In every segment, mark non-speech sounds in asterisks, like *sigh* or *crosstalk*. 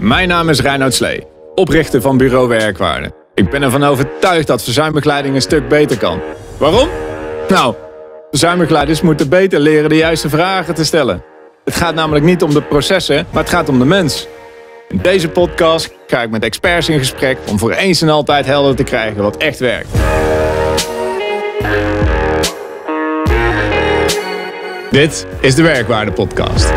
Mijn naam is Reinoud Slee, oprichter van Bureau Werkwaarde. Ik ben ervan overtuigd dat verzuimbegeleiding een stuk beter kan. Waarom? Nou, verzuimbegeleiders moeten beter leren de juiste vragen te stellen. Het gaat namelijk niet om de processen, maar het gaat om de mens. In deze podcast ga ik met experts in gesprek om voor eens en altijd helder te krijgen wat echt werkt. Dit is de Werkwaarde Podcast.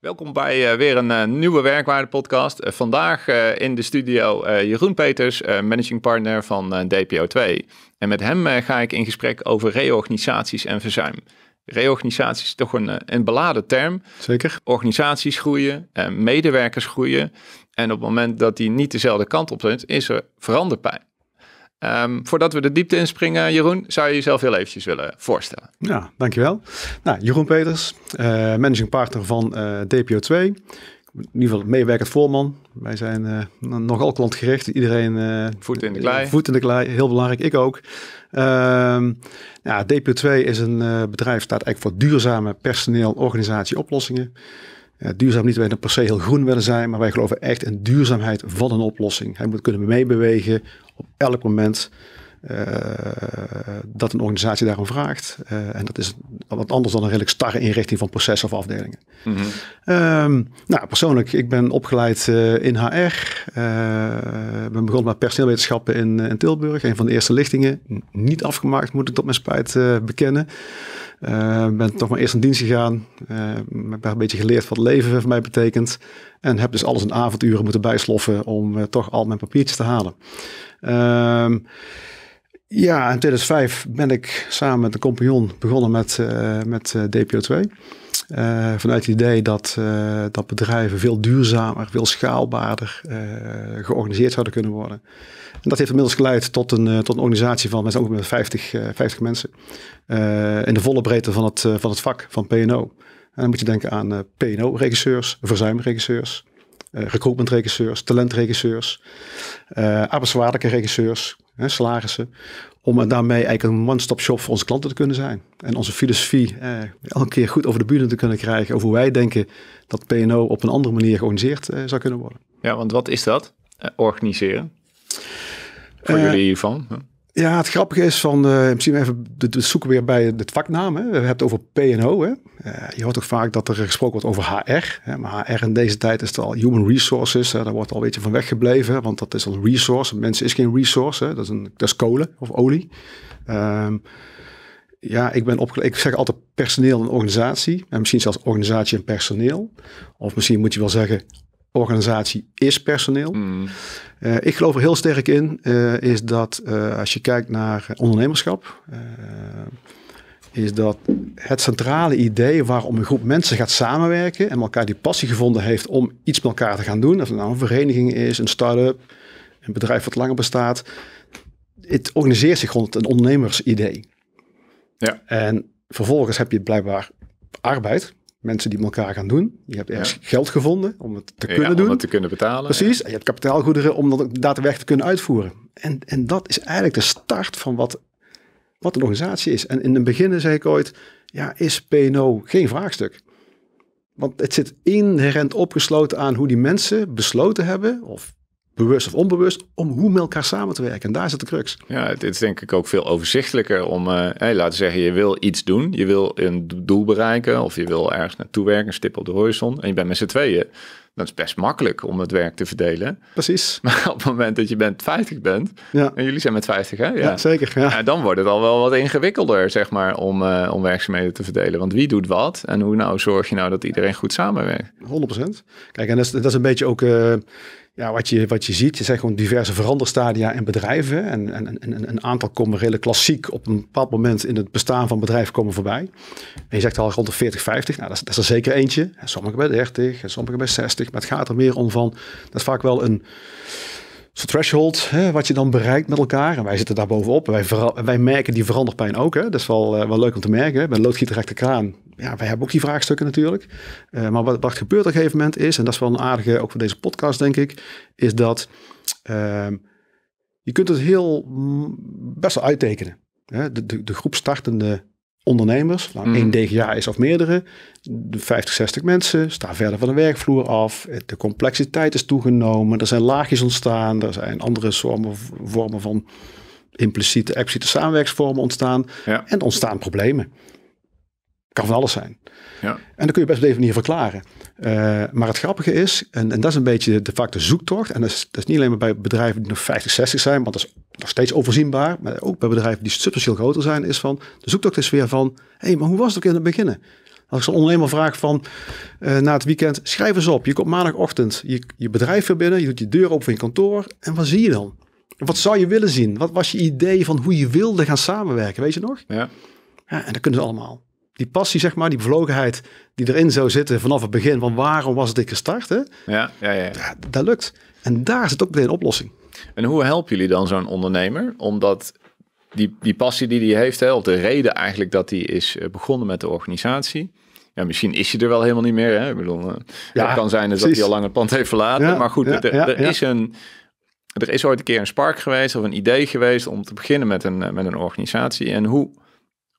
Welkom bij eh, weer een eh, nieuwe Werkwaarde podcast. Eh, vandaag in de studio Jeroen Peters, managing partner van DPO2. En met hem ga ik in gesprek over reorganisaties en verzuim. Reorganisaties is toch een, een beladen term. Zeker. Organisaties groeien, medewerkers groeien. En op het moment dat die niet dezelfde kant op zijn, is er veranderpijn. Ehm, voordat we de diepte inspringen, Jeroen, zou je jezelf heel eventjes willen voorstellen? Ja, dankjewel. Nou, Jeroen Peters, eh, managing partner van eh, DPO2. In ieder geval meewerkend voorman. Wij zijn uh, nogal klantgericht. Iedereen... voet in de klei. Voet in de klei, heel belangrijk. Ik ook. Ehm, ja, DPO2 is een bedrijf, dat eigenlijk voor duurzame personeel organisatie oplossingen. duurzaam niet alleen per se heel groen willen zijn, maar wij geloven echt in duurzaamheid van een oplossing. Hij moet kunnen meebewegen op elk moment eh, dat een organisatie daarom vraagt. Eh, en dat is wat anders dan een redelijk starre inrichting van processen of afdelingen. Mhm. Ehm, nou, persoonlijk, ik ben opgeleid eh, in HR. ben begonnen met personeelwetenschappen in, in, Tilburg. Een van de eerste lichtingen. Niet afgemaakt, moet ik tot mijn spijt bekennen. ben toch maar eerst in dienst gegaan. heb daar een beetje geleerd wat leven voor mij betekent. En heb dus alles in avonduren moeten bijsloffen om toch al mijn papiertjes te halen. Ehm, ja, in 2005 ben ik samen met een compagnon begonnen met, eh, met eh, DPO2. Eh, vanuit het idee dat, dat bedrijven veel duurzamer, veel schaalbaarder georganiseerd zouden kunnen worden. En dat heeft inmiddels geleid tot een, tot een organisatie van mensen, ook met 50, 50 mensen. in de volle breedte van het, van het vak van PNO. En dan moet je denken aan PNO-regisseurs, verzuimregisseurs, eh, recruitmentregisseurs, talentregisseurs, uh, eh, arbeidswaardelijke regisseurs, hè, salarissen. Om daarmee eigenlijk een one-stop shop voor onze klanten te kunnen zijn. En onze filosofie eh, elke keer goed over de buren te kunnen krijgen. Over hoe wij denken dat PNO op een andere manier georganiseerd eh, zou kunnen worden. Ja, want wat is dat? Eh, organiseren? Voor jullie hiervan? Ja, het grappige is van, eh, misschien even, we zoeken weer bij het vaknaam. Hè. We hebben het over P&O. Uh, eh, je hoort ook vaak dat er gesproken wordt over HR. Hè. Maar HR in deze tijd is het al human resources. Hè. Daar wordt al een beetje van weggebleven, want dat is al resource. Mensen is geen resource, hè. Dat, is een, dat is kolen of olie. Ehm, ja, ik ben opgeleid. Ik zeg altijd personeel en organisatie. En misschien zelfs organisatie en personeel. Of misschien moet je wel zeggen organisatie is personeel. Mm. Eh, ik geloof er heel sterk in, eh, is dat eh, als je kijkt naar ondernemerschap, is dat het centrale idee waarom een groep mensen gaat samenwerken en elkaar die passie gevonden heeft om iets met elkaar te gaan doen, of het nou een vereniging is, een start-up, een bedrijf wat langer bestaat, het organiseert zich rond een ondernemersidee. Ja. En vervolgens heb je blijkbaar arbeid, mensen die met elkaar gaan doen. Je hebt ergens geld gevonden om het te kunnen doen. Om het te kunnen betalen. Precies. En je hebt kapitaalgoederen om dat daadwerkelijk te kunnen uitvoeren. En, en dat is eigenlijk de start van wat, wat een organisatie is. En in het begin zei ik ooit, ja, is PNO geen vraagstuk? Want het zit inherent opgesloten aan hoe die mensen besloten hebben, of bewust of onbewust, om hoe met elkaar samen te werken. En daar zit de crux. Ja, het is denk ik ook veel overzichtelijker om, uh, laten zeggen, je wil iets doen. Je wil een doel bereiken of je wil ergens naartoe werken, een stip op de horizon. En je bent met z'n tweeën. Dat is best makkelijk om het werk te verdelen. Precies. *laughs* Maar op het moment dat je bent 50 bent, en jullie zijn met 50 hè? Ja, ja zeker. ja. dan wordt het al wel wat ingewikkelder, zeg maar, om, eh, om werkzaamheden te verdelen. Want wie doet wat en hoe nou zorg je nou dat iedereen goed samenwerkt? 100%. Kijk, en dat is, dat is een beetje ook... Eh, ja, wat, je, wat je ziet, je zegt gewoon diverse veranderstadia in bedrijven. En, en, en, een aantal komen redelijk klassiek op een bepaald moment in het bestaan van bedrijven komen voorbij. En je zegt al rond de 40, 50. Nou, dat is, dat is er zeker eentje. En sommige bij 30 en sommige bij 60. Maar het gaat er meer om van, dat is vaak wel een soort threshold, hè, wat je dan bereikt met elkaar. En wij zitten daar bovenop. Wij, wij merken die veranderpijn ook. Hè. Dat is wel, eh, wel leuk om te merken. ben Bij loodgieter kraan ja, wij hebben ook die vraagstukken natuurlijk. Eh, maar wat, wat gebeurt op een gegeven moment is, en dat is wel een aardige, ook voor deze podcast denk ik, is dat ehm, je kunt het heel mm, best wel uittekenen. De, de, de groep startende ondernemers, nou, mhm. één DGA is of meerdere, de 50, 60 mensen, staan verder van de werkvloer af, de complexiteit is toegenomen, er zijn laagjes ontstaan, er zijn andere vormen, vormen van impliciete, expliciete samenwerksvormen ontstaan en ontstaan problemen. Kan van alles zijn. Ja. En dan kun je best op deze verklaren. Eh, maar het grappige is, en, en dat is een beetje de, vaak de zoektocht. En dat is, dat is niet alleen maar bij bedrijven die nog 50, 60 zijn, want dat is nog steeds overzienbaar. Maar ook bij bedrijven die substantieel groter zijn, is van de zoektocht is weer van: hé, hey, maar hoe was het ook in het begin? Als ik zo'n ondernemer vraag van eh, na het weekend, schrijf eens op. Je komt maandagochtend je, je bedrijf weer binnen, je doet je deur open van je kantoor. En wat zie je dan? Wat zou je willen zien? Wat was je idee van hoe je wilde gaan samenwerken? Weet je nog? Ja. ja en dat kunnen ze allemaal die passie, zeg maar, die bevlogenheid die erin zou zitten vanaf het begin. Van waarom was het gestart? Hè? Ja, ja, ja. ja dat lukt. En daar zit ook meteen een oplossing. En hoe helpen jullie dan zo'n ondernemer? Omdat die, die passie die hij heeft, hè, of de reden eigenlijk dat hij is eh, begonnen met de organisatie. Ja, misschien is hij er wel helemaal niet meer. Hè? Ik bedoel, eh, het ja, kan zijn dat hij al lang het pand heeft verlaten. maar goed, eh, er, er is een, er is ooit een keer een spark geweest of een idee geweest om te beginnen met een, met een organisatie. En hoe,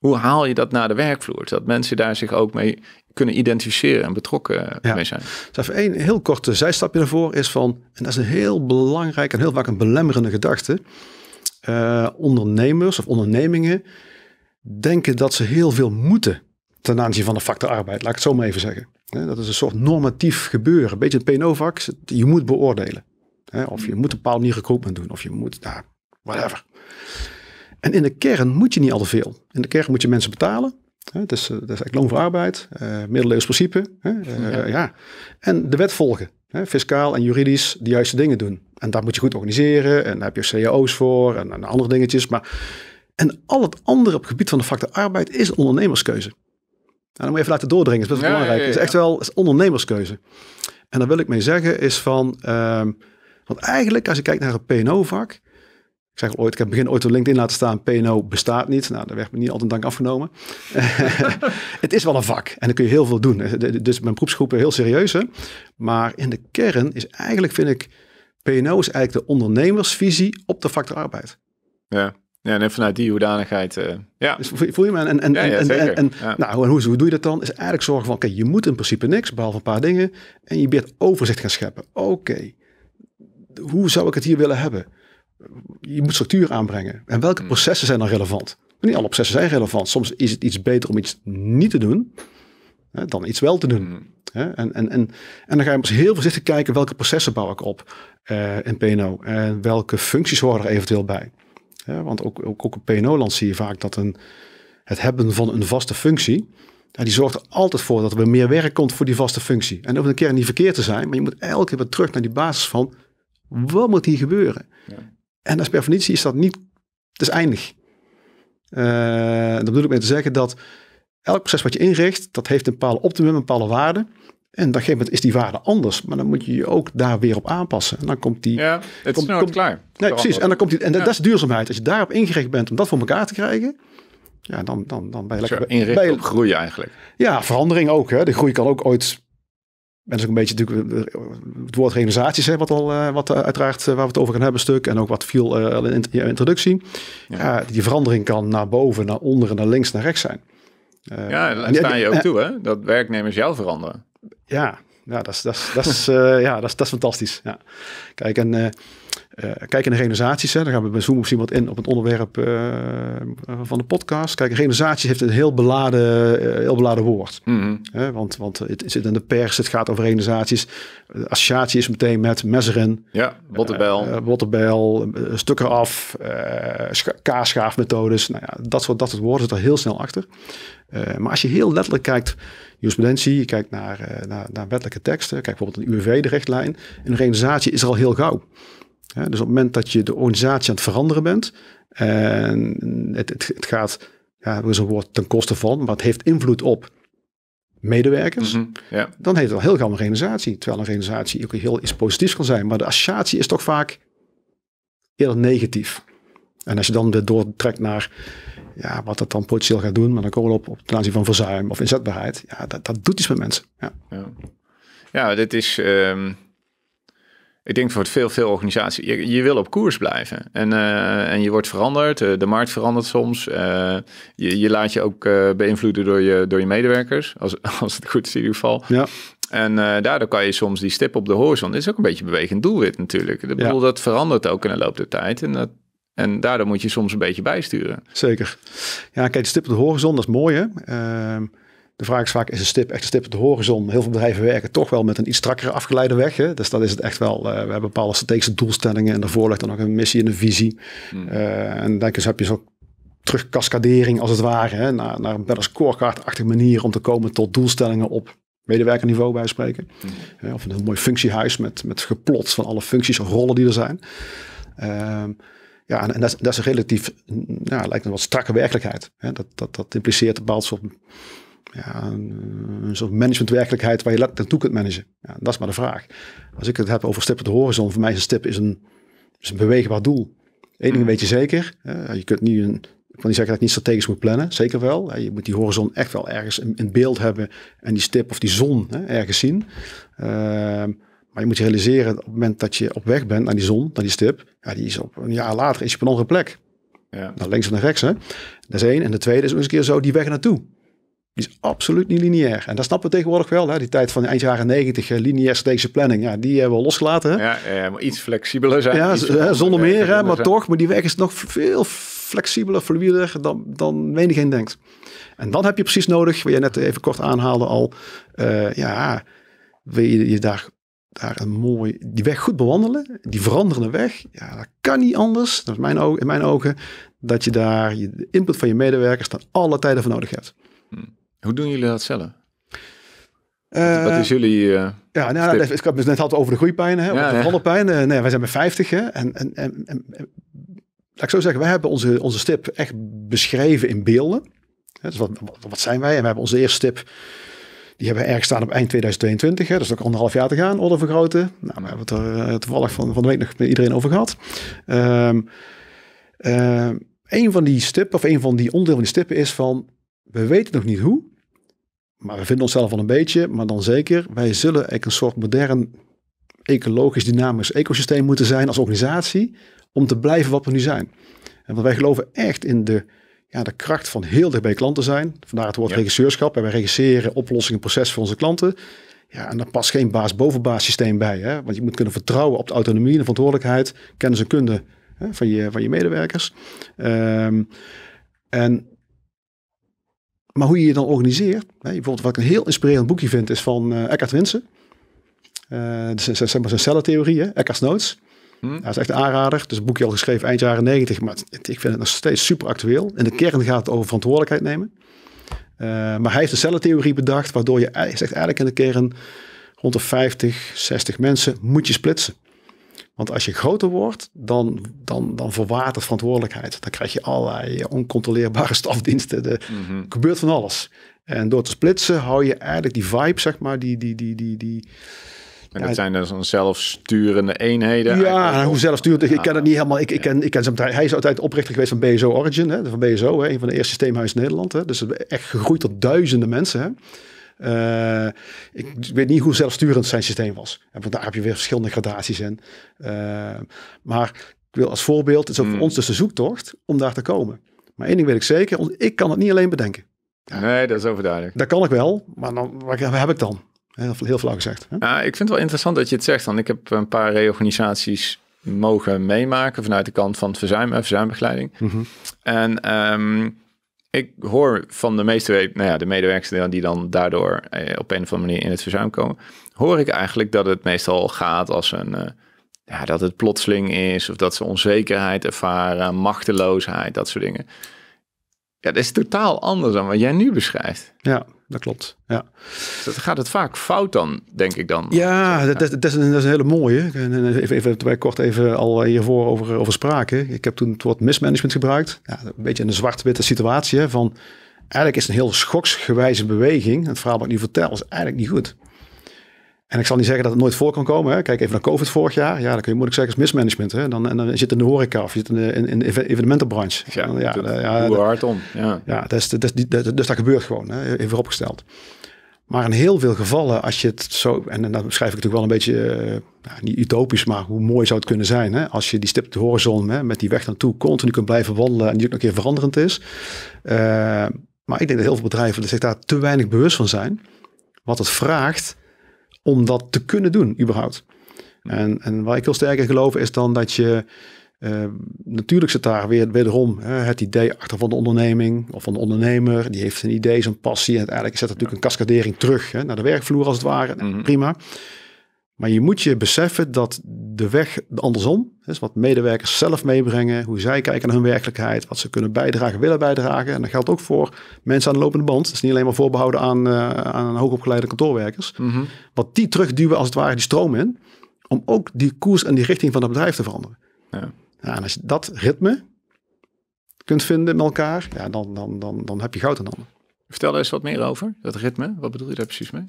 hoe haal je dat naar de werkvloer? Dat mensen daar zich ook mee kunnen identificeren en betrokken mee zijn. Dus even een heel korte zijstapje ervoor is van, en dat is een heel belangrijk en heel vaak een belemmerende gedachte. Eh, ondernemers of ondernemingen denken dat ze heel veel moeten ten aanzien van de factor arbeid. Laat ik het zo maar even zeggen. Dat is een soort normatief gebeuren. Een beetje een pno Je moet beoordelen. Of je moet een bepaalde manier recruitment doen. Of je moet, nou, whatever. En in de kern moet je niet al te veel. In de kern moet je mensen betalen. Het is, eh, dat is eigenlijk loon voor arbeid, uh, middeleeuws principe. Eh, ja. En de wet volgen. Fiscaal en juridisch de juiste dingen doen. En daar moet je goed organiseren. En daar heb je cao's e voor en, andere dingetjes. Maar, en al het andere op gebied van de factor arbeid is ondernemerskeuze. En nou, dan moet je even laten doordringen. Dat is best belangrijk. Het is echt wel is ondernemerskeuze. En daar wil ik mee zeggen is van... Ehm, want eigenlijk als je kijkt naar het pno vak zeg ooit, ik heb begin ooit op LinkedIn laten staan, PNO bestaat niet. Nou, daar werd me niet altijd dank afgenomen. *laughs* het is wel een vak en dan kun je heel veel doen. Dus mijn beroepsgroepen heel serieus. Hè? Maar in de kern is eigenlijk, vind ik, PNO is eigenlijk de ondernemersvisie op de factor arbeid. Ja. Ja, en vanuit die hoedanigheid. Uh, ja. Dus voel je me? En, en, ja, nou, en hoe, hoe doe je dat dan? Is eigenlijk zorgen van: oké, je moet in principe niks, behalve een paar dingen. En je probeert overzicht gaan scheppen. Oké, hoe zou ik het hier willen hebben? je moet structuur aanbrengen. En welke hmm. processen zijn dan relevant? Niet alle processen zijn relevant. Soms is het iets beter om iets niet te doen hè, dan iets wel te doen. Hmm. Hè? En, en, en, en dan ga je dus heel voorzichtig kijken welke processen bouw ik op eh, in PNO en welke functies horen er eventueel bij. Want ook, ook, ook op PNO-land zie je vaak dat een, het hebben van een vaste functie, die zorgt er altijd voor dat er meer werk komt voor die vaste functie. En over een keer niet verkeerd te zijn, maar je moet elke keer weer terug naar die basis van wat moet hier gebeuren? Ja. En als per definitie is dat niet, het is dus eindig. Uh, eh, dat bedoel ik mee te zeggen dat elk proces wat je inricht, dat heeft een bepaalde optimum, een bepaalde waarde. En op een gegeven moment is die waarde anders. Maar dan moet je je ook daar weer op aanpassen. En dan komt die... Ja, het komt, is klaar. Nee, precies. En, dan komt die, en dat is duurzaamheid. Als je daarop ingericht bent om dat voor elkaar te krijgen... Ja, dan, dan, dan ben je lekker... bij, op groei eigenlijk. Ja, verandering ook. Hè. De groei kan ook ooit en dat is ook een beetje natuurlijk eh, het woord realisaties, hè, wat, al, eh, wat eh, uiteraard waar we het over gaan hebben, stuk. En ook wat viel in je introductie. Ja. die verandering kan naar boven, naar onderen, naar links, naar rechts zijn. ja, daar sta je ook toe, hè? Dat werknemers jou veranderen. Ja, ja dat is, dat is, dat ja, dat is, dat is fantastisch. Ja. Kijk, en eh, kijk in de realisaties. Dan gaan we bij Zoom misschien wat in op het onderwerp eh, van de podcast. Kijk, renovaties heeft een heel beladen, eh, heel beladen woord. Mhm. want, want het zit in de pers, het gaat over realisaties. associatie is meteen met mezzeren. Ja, bottenbel. bottenbel, stukken af, kaasschaafmethodes. Nou ja, dat soort, dat soort woorden zit er heel snel achter. maar als je heel letterlijk kijkt jurisprudentie, je kijkt naar, naar, naar wettelijke teksten, kijk bijvoorbeeld een UWV, de richtlijn. Een realisatie is er al heel gauw dus op het moment dat je de organisatie aan het veranderen bent en het, het, gaat, ja, we is woord ten koste van, maar het heeft invloed op medewerkers, mhm, dan heeft het al heel gauw een realisatie. Terwijl een organisatie ook heel iets positiefs kan zijn, maar de associatie is toch vaak eerder negatief. En als je dan weer doortrekt naar ja, wat dat dan potentieel gaat doen, maar dan komen we op, op ten aanzien van verzuim of inzetbaarheid. Ja, dat, dat doet iets met mensen. Ja, ja. ja dit is. Ehm, ik denk voor veel, veel organisaties, je, je wil op koers blijven. En, eh, en je wordt veranderd, eh, de markt verandert soms. Eh, je, je laat je ook beïnvloeden door je, door je medewerkers, als, *laughs* als het goed is in ieder geval. Ja. En daardoor kan je soms die stip op de horizon, dit is ook een beetje bewegend doelwit natuurlijk. Ik ja. bedoel, dat verandert ook in de loop der tijd. En dat, en daardoor moet je soms een beetje bijsturen. Zeker. Ja, kijk, de stip op de horizon, dat is mooi hè. Ehm, de vraag is vaak, is een stip echt een stip op de horizon? Heel veel bedrijven werken toch wel met een iets strakkere afgeleide weg. Hè? Dus dat is het echt wel. Eh, we hebben bepaalde strategische doelstellingen en daarvoor ligt dan ook een missie en een visie. Hmm. Eh, en dan heb je zo terugkaskadering als het ware hè? Naar, naar een better scorecard-achtige manier om te komen tot doelstellingen op medewerkerniveau bij spreken. Hmm. Eh, of een heel mooi functiehuis met, met geplots van alle functies of rollen die er zijn. Ehm, ja, en, dat, dat, is een relatief, nou, lijkt een wat strakke werkelijkheid. Hè? Dat, dat, dat impliceert een bepaald soort ja, een, soort managementwerkelijkheid waar je naartoe kunt managen. Ja, dat is maar de vraag. Als ik het heb over stippen de horizon, voor mij is een stip is een, beweegbaar doel. Eén ding mm. weet je zeker, hè, je kunt niet een, ik kan niet zeggen dat ik niet strategisch moet plannen, zeker wel. Je moet die horizon echt wel ergens in, beeld hebben en die stip of die zon hè, ergens zien. Ehm, maar je moet je realiseren, op het moment dat je op weg bent naar die zon, naar die stip, ja, die is op een jaar later is je op een andere plek. Ja. Naar nou, links en naar rechts. Hè? Dat is één. En de tweede is ook eens een keer zo die weg naartoe. Die is absoluut niet lineair. En dat snappen we tegenwoordig wel. Hè? Die tijd van eind jaren negentig, eh, lineair strategische planning, ja, die hebben we losgelaten. Hè? Ja, maar iets flexibeler zijn. Ja, eh, zonder, meer, hè, maar toch. Maar die weg is nog veel flexibeler, fluider dan, dan menigeen denkt. En dan heb je precies nodig, wat je net even kort aanhaalde al, eh, ja, wil je, je daar, daar een mooi, die weg goed bewandelen, die veranderende weg, ja, dat kan niet anders, dat is mijn, in mijn ogen, dat je daar je, de input van je medewerkers dan alle tijden voor nodig hebt. Hoe doen jullie dat zelf? Uh, wat eh, is jullie. Uh, ja, nou, ik heb het net had over de groeipijnen, hè, ja, over de ja. Eh, nee, wij zijn bij 50 hè, en, en, en, laat ik zo zeggen, wij hebben onze, onze stip echt beschreven in beelden. Hè, dus wat, wat, zijn wij? En we hebben onze eerste stip. Die hebben we erg staan op eind 2022. Hè, dus dat is ook anderhalf jaar te gaan, orde vergroten. Nou, we hebben het er toevallig van, van de week nog met iedereen over gehad. Um, een van die stippen, of een van die onderdelen van die stippen is van, we weten nog niet hoe, maar we vinden onszelf al een beetje, maar dan zeker. Wij zullen eigenlijk een soort modern, ecologisch, dynamisch ecosysteem moeten zijn als organisatie. Om te blijven wat we nu zijn. En want wij geloven echt in de, ja, de kracht van heel dicht bij klanten zijn. Vandaar het woord regisseurschap. En wij regisseren oplossingen, proces voor onze klanten. Ja, en daar past geen baas-bovenbaas systeem bij. Hè? Want je moet kunnen vertrouwen op de autonomie, de verantwoordelijkheid, kennis en kunde hè, van, je, van je medewerkers. Ehm, en maar hoe je je dan organiseert. Hè, bijvoorbeeld wat ik een heel inspirerend boekje vind is van uh, Eckhart Winsen. Uh, zijn, zijn cellentheorie, hè, Eckhart's Notes. hm? Dat is echt een aanrader. Dus het is een boekje al geschreven eind jaren 90, maar ik vind het nog steeds super actueel. In de kern gaat het over verantwoordelijkheid nemen. Eh, maar hij heeft de cellentheorie bedacht, waardoor je zegt eigenlijk in de kern rond de 50, 60 mensen moet je splitsen. Want als je groter wordt, dan, dan, dan verwatert verantwoordelijkheid. Dan krijg je allerlei oncontroleerbare *laughs* stafdiensten. Er mhm. gebeurt van alles. En door te splitsen hou je eigenlijk die vibe, zeg maar, die... die, die, die, die en dat zijn dus dan zelfsturende eenheden. Ja, hoe zelfsturend, ik ken dat niet helemaal. Ik, ik ken, ik ken zijn, hij is altijd oprichter geweest van BSO Origin, hè, van BSO, hè, een van de eerste systeemhuizen in Nederland. Hè. Dus echt gegroeid tot duizenden mensen. Hè. Eh, ik weet niet hoe zelfsturend zijn systeem was. En daar heb je weer verschillende gradaties in. Eh, maar ik wil als voorbeeld, het is ook voor hmm. ons dus de zoektocht om daar te komen. Maar één ding weet ik zeker, ik kan het niet alleen bedenken. nee, dat is overduidelijk. Dat kan ik wel, maar dan, wat heb ik dan? Heel, heel flauw gezegd. Hè? Ja, ik vind het wel interessant dat je het zegt. Dan. Ik heb een paar reorganisaties mogen meemaken vanuit de kant van verzuim en verzuimbegeleiding. Mhm. En um, ik hoor van de meeste nou ja, de medewerkers die dan daardoor eh, op een of andere manier in het verzuim komen, hoor ik eigenlijk dat het meestal gaat als een, eh, ja, dat het plotseling is of dat ze onzekerheid ervaren, machteloosheid, dat soort dingen. Ja, dat is totaal anders dan wat jij nu beschrijft. Ja, dat klopt. Ja. Dus dat gaat het vaak fout dan, denk ik dan? Ja, dat, is, een, dat is, een hele mooie. Eh, eh, even, even wij kort even al hiervoor over, over spraken. Ik heb toen het woord mismanagement gebruikt. Ja, een beetje een zwart-witte situatie van... Eigenlijk is een heel schoksgewijze beweging. Het verhaal wat ik nu vertel is eigenlijk niet goed. En ik zal niet zeggen dat het nooit voor kan komen. Hè. Kijk even naar COVID vorig jaar. Ja, dan kun je moeilijk zeggen, is mismanagement. Hè. Dan, en dan zit in de horeca of zit in de, evenementenbranche. Ja, dan, ja, hard om. Ja, ja dus dat gebeurt gewoon. Hè. Even opgesteld. Maar in heel veel gevallen, als je het zo... En, dan dat beschrijf ik natuurlijk wel een beetje, eh, niet utopisch, maar hoe mooi zou het kunnen zijn. Hè, als je die stip de horizon hè, met die weg naartoe continu kunt blijven wandelen. En die ook nog een keer veranderend is. Eh, maar ik denk dat heel veel bedrijven zich daar te weinig bewust van zijn. Wat het vraagt om dat te kunnen doen, überhaupt. Hm. En, en waar ik sterk sterker geloof is dan dat je. Eh, natuurlijk zit daar weer wederom het idee achter van de onderneming of van de ondernemer. Die heeft een idee, zijn passie. En uiteindelijk zet dat natuurlijk een cascadering terug hè, naar de werkvloer als het ware. Mhm. Prima. Maar je moet je beseffen dat de weg andersom, is wat medewerkers zelf meebrengen, hoe zij kijken naar hun werkelijkheid, wat ze kunnen bijdragen, willen bijdragen. En dat geldt ook voor mensen aan de lopende band. Dat is niet alleen maar voorbehouden aan, uh, aan hoogopgeleide kantoorwerkers. Mm Wat die terugduwen als het ware die stroom in, om ook die koers en die richting van het bedrijf te veranderen. Ja. Ja, en als je dat ritme kunt vinden met elkaar, ja, dan, dan, dan, dan heb je goud aan. handen. Vertel daar eens wat meer over, dat ritme. Wat bedoel je daar precies mee?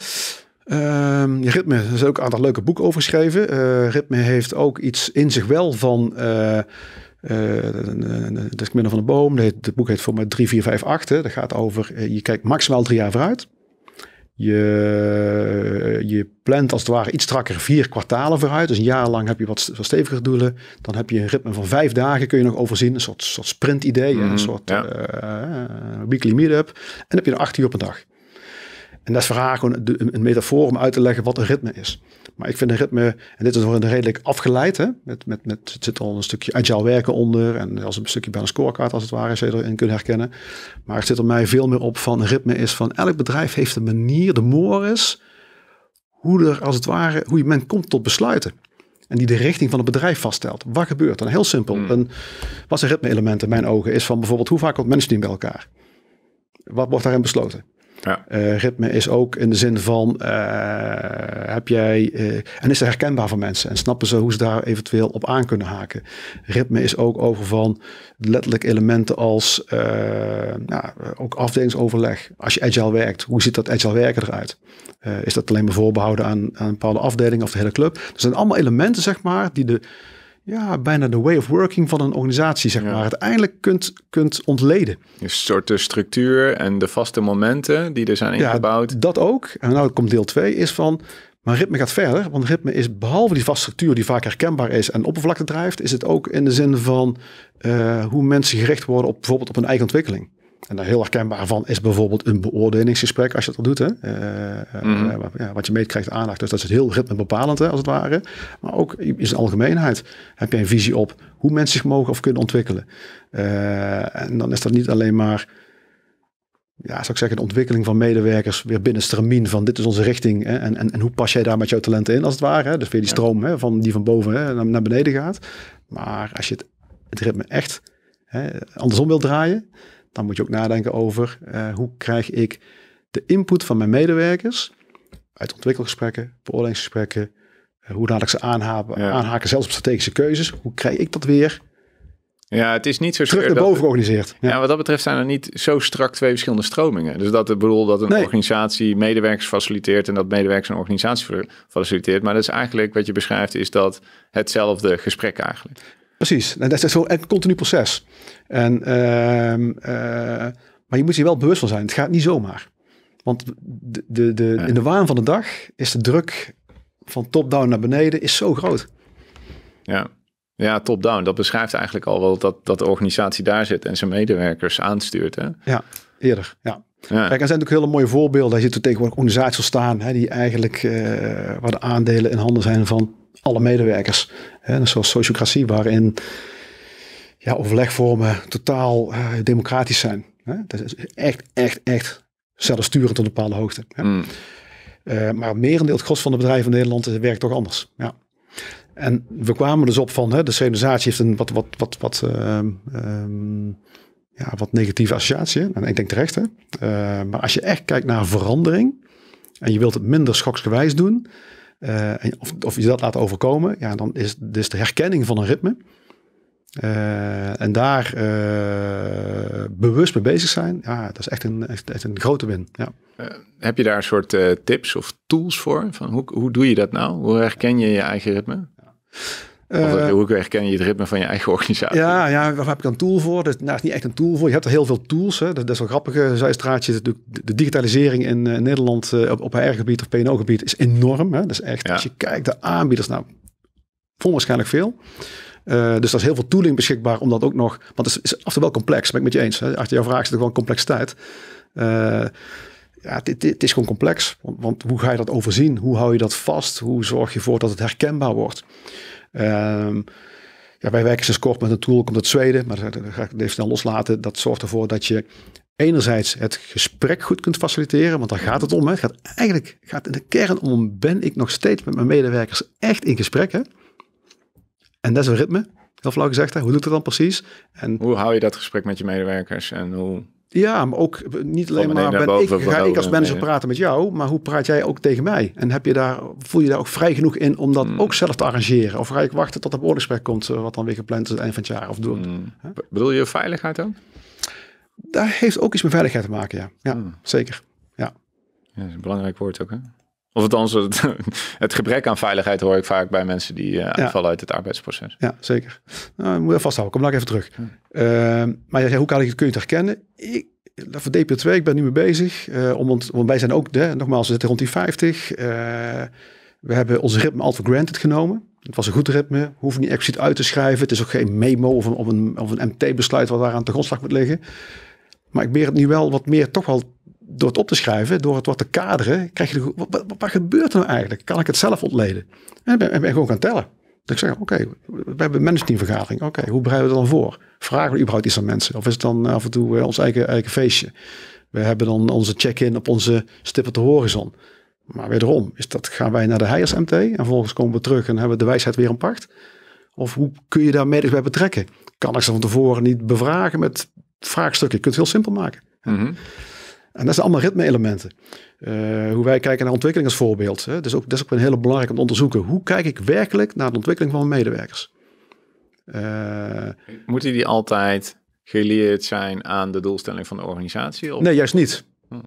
Um, Ritme, er zijn ook een aantal leuke boeken over geschreven. Eh, ritme heeft ook iets in zich wel van... Uh, dat middel van de boom. Het boek heet voor mij 3, 4, 5, 8. Hè. Dat gaat over, je kijkt maximaal drie jaar vooruit. Je, je plant als het ware iets strakker vier kwartalen vooruit. Dus een jaar lang heb je wat, wat steviger doelen. Dan heb je een ritme van vijf dagen, kun je nog overzien. Een soort, soort sprint idee, een mhm, soort ja. uh, weekly meetup. En dan heb je er acht uur een dag. En dat is voor gewoon een metafoor om uit te leggen wat een ritme is. Maar ik vind een ritme, en dit is nog redelijk afgeleid, hè? Met, met, met, het zit al een stukje agile werken onder en als een stukje bij een scorekaart als het ware, als je erin herkennen. Maar het zit er mij veel meer op van een ritme is van elk bedrijf heeft een manier, de mores, hoe er als het ware, hoe je men komt tot besluiten. En die de richting van het bedrijf vaststelt. Wat gebeurt dan? Nou, heel simpel. Hmm. Een, wat een ritme elementen in mijn ogen is van bijvoorbeeld hoe vaak komt mensen bij elkaar? Wat wordt daarin besloten? Ja. Eh, ritme is ook in de zin van, eh, heb jij, eh, en is er herkenbaar voor mensen en snappen ze hoe ze daar eventueel op aan kunnen haken. Ritme is ook over van letterlijk elementen als nou, ook afdelingsoverleg. Als je agile werkt, hoe ziet dat agile werken eruit? is dat alleen maar voorbehouden aan, aan een bepaalde afdeling of de hele club? Er zijn allemaal elementen, zeg maar, die de ja, bijna de way of working van een organisatie, zeg maar, uiteindelijk kunt, kunt ontleden. Een soort de eh, structuur en de vaste momenten die er zijn ingebouwd. Ja, dat ook. En nou komt deel 2, is van, maar ritme gaat verder. Want ritme is, behalve die vaste structuur die vaak herkenbaar is en oppervlakte drijft, is het ook in de zin van eh, hoe mensen gericht worden op bijvoorbeeld op hun eigen ontwikkeling. En daar heel herkenbaar van is bijvoorbeeld een beoordelingsgesprek als je dat doet. Hè? Uh, ja, wat je meet krijgt aandacht. Dus dat is het heel ritme bepalend hè, als het ware. Maar ook in zijn algemeenheid heb je een visie op hoe mensen zich mogen of kunnen ontwikkelen. en dan is dat niet alleen maar ja, zou ik zeggen, de ontwikkeling van medewerkers weer binnen stramien van dit is onze richting hè, en, en, en, hoe pas jij daar met jouw talenten in als het ware. Hè? Dus weer die stroom hè, van, die van boven hè, naar, naar beneden gaat. Maar als je het, het ritme echt hè, andersom wil draaien, dan moet je ook nadenken over eh, hoe krijg ik de input van mijn medewerkers uit ontwikkelgesprekken, beoordelingsgesprekken, eh, hoe laat ik ze aanhaken, aanhaken, zelfs op strategische keuzes, hoe krijg ik dat weer ja, het is niet zo terug naar boven georganiseerd. Ja. wat dat betreft zijn er niet zo strak twee verschillende stromingen. Dus dat bedoel dat een organisatie medewerkers faciliteert en dat medewerkers een organisatie faciliteert. Maar dat is eigenlijk wat je beschrijft, is dat hetzelfde gesprek eigenlijk. Precies, en nou, dat is zo een continu proces. En, ehm, eh, maar je moet je wel bewust van zijn. Het gaat niet zomaar. Want de, de, de, in de waan van de dag is de druk van top-down naar beneden is zo groot. Ja, ja top-down. Dat beschrijft eigenlijk al wel dat, dat de organisatie daar zit en zijn medewerkers aanstuurt. Hè? Ja, eerder. Ja. Kijk, er zijn natuurlijk hele mooie voorbeelden. Je ziet er tegenwoordig organisaties staan hè, die eigenlijk eh, waar de aandelen in handen zijn van alle medewerkers. Hè, een sociocratie waarin ja, overlegvormen totaal eh, democratisch zijn. Hè? Dat is echt, echt, echt zelfsturend tot een bepaalde hoogte. Hè? Mm. Eh, maar het merendeel, het gros van de bedrijven in Nederland eh, werkt toch anders. Ja. En we kwamen dus op van, hè, de serenisatie heeft een wat, wat, wat, wat, ehm, ehm, ja, wat negatieve associatie. En ik denk terecht, hè. maar als je echt kijkt naar verandering en je wilt het minder schoksgewijs doen, of, of, je dat laat overkomen, ja, dan is dus de herkenning van een ritme eh, en daar eh, bewust mee bezig zijn, ja, dat is echt een, een grote win. Ja. Eh, heb je daar een soort tips of tools voor? Van hoe, hoe doe je dat nou? Hoe herken je je eigen ritme? hoe herken je het ritme van je eigen *laughs* organisatie? Ja, ja waar heb ik een tool voor? Dat nou, is, niet echt een tool voor. Je hebt er heel veel tools. Hè. Dat, is wel grappig. Zijstraatje, de, de digitalisering in Nederland op, op HR-gebied of PNO-gebied is enorm. Hè. Dat is echt, als je kijkt, de aanbieders, nou, waarschijnlijk veel. Eh, dus er is heel veel tooling beschikbaar om dat ook nog. Want het is, af en wel complex, ben ik met je eens. Achter jouw vraag zit er gewoon complexiteit. Eh, ja, het, is gewoon complex. Want, want, hoe ga je dat overzien? Hoe hou je dat vast? Hoe zorg je ervoor dat het herkenbaar wordt? Ehm, ja, wij werken sinds kort met een tool, komt uit Zweden, maar daar ga ik even snel loslaten. Dat zorgt ervoor dat je enerzijds het gesprek goed kunt faciliteren, want daar gaat het om. Hè. Het gaat eigenlijk gaat in de kern om, ben ik nog steeds met mijn medewerkers echt in gesprek? En dat is een ritme, heel flauw gezegd. Hè. Hoe doet dat dan precies? En, hoe hou je dat gesprek met je medewerkers en hoe... Ja, maar ook eh, niet alleen maar ben ik, ga ik als manager praten met jou, maar hoe praat jij ook tegen mij? En heb je daar, voel je daar ook vrij genoeg in om dat hmm. ook zelf te arrangeren? Of ga ik wachten tot het woordgesprek komt, eh, wat dan weer gepland is het eind van het jaar? Of doet? Hmm. Bedoel je veiligheid dan? Daar heeft ook iets met veiligheid te maken, ja. Ja, hmm. zeker. Ja. is een belangrijk woord ook, hè? Of althans, het, *laughs* het, gebrek aan veiligheid hoor ik vaak bij mensen die uh, aanvallen uit het arbeidsproces. Ja, zeker. Nou, moet je vasthouden. Kom daar even terug. Ehm, maar jij hoe kan ik het, kun je het herkennen? Ik, voor DP2, ik ben nu mee bezig. Uh, eh, want, want, wij zijn ook, de, nogmaals, we zitten rond die 50. Eh, we hebben ons ritme al voor granted genomen. Het was een goed ritme. Hoef niet expliciet uit te schrijven. Het is ook geen memo of een, een, of een MT-besluit wat daar aan de grondslag moet liggen. Maar ik beheer het nu wel wat meer toch wel door het op te schrijven, door het wat te kaderen, krijg je wat, wat, gebeurt er nou eigenlijk? Kan ik het zelf ontleden? En ben, ben gewoon gaan tellen. Dus ik zeg, oké, we hebben een managementvergadering. Oké, hoe bereiden we dat dan voor? Vragen we überhaupt iets aan mensen? Of is het dan af en toe eh, ons eigen, eigen feestje? We hebben dan onze check-in op onze de horizon. Maar wederom, is dat, gaan wij naar de Heijers MT en vervolgens komen we terug en hebben de wijsheid weer een pacht? Of hoe kun je daar medisch bij betrekken? Kan ik ze van tevoren niet bevragen met vraagstukken? Je kunt het heel simpel maken. Mhm. En dat zijn allemaal ritme-elementen. Eh, hoe wij kijken naar ontwikkeling als voorbeeld. Dus ook, dat ook een hele belangrijk om te onderzoeken. Hoe kijk ik werkelijk naar de ontwikkeling van mijn medewerkers? Eh, Moeten die altijd geleerd zijn aan de doelstelling van de organisatie? Of? Nee, juist niet. Hm. Dat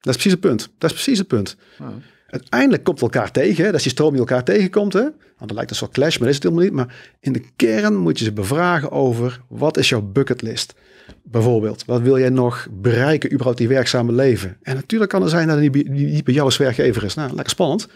is precies het punt. Dat is precies het punt. Hm. Uiteindelijk komt het elkaar tegen. Dat die stroom die elkaar tegenkomt. Hè? Want dat lijkt een soort clash, maar dat is het helemaal niet. Maar in de kern moet je ze bevragen over wat is jouw bucketlist? Bijvoorbeeld, wat wil jij nog bereiken, überhaupt die werkzame leven? En natuurlijk kan het zijn dat het niet, bij jou als werkgever is. Nou, lekker spannend.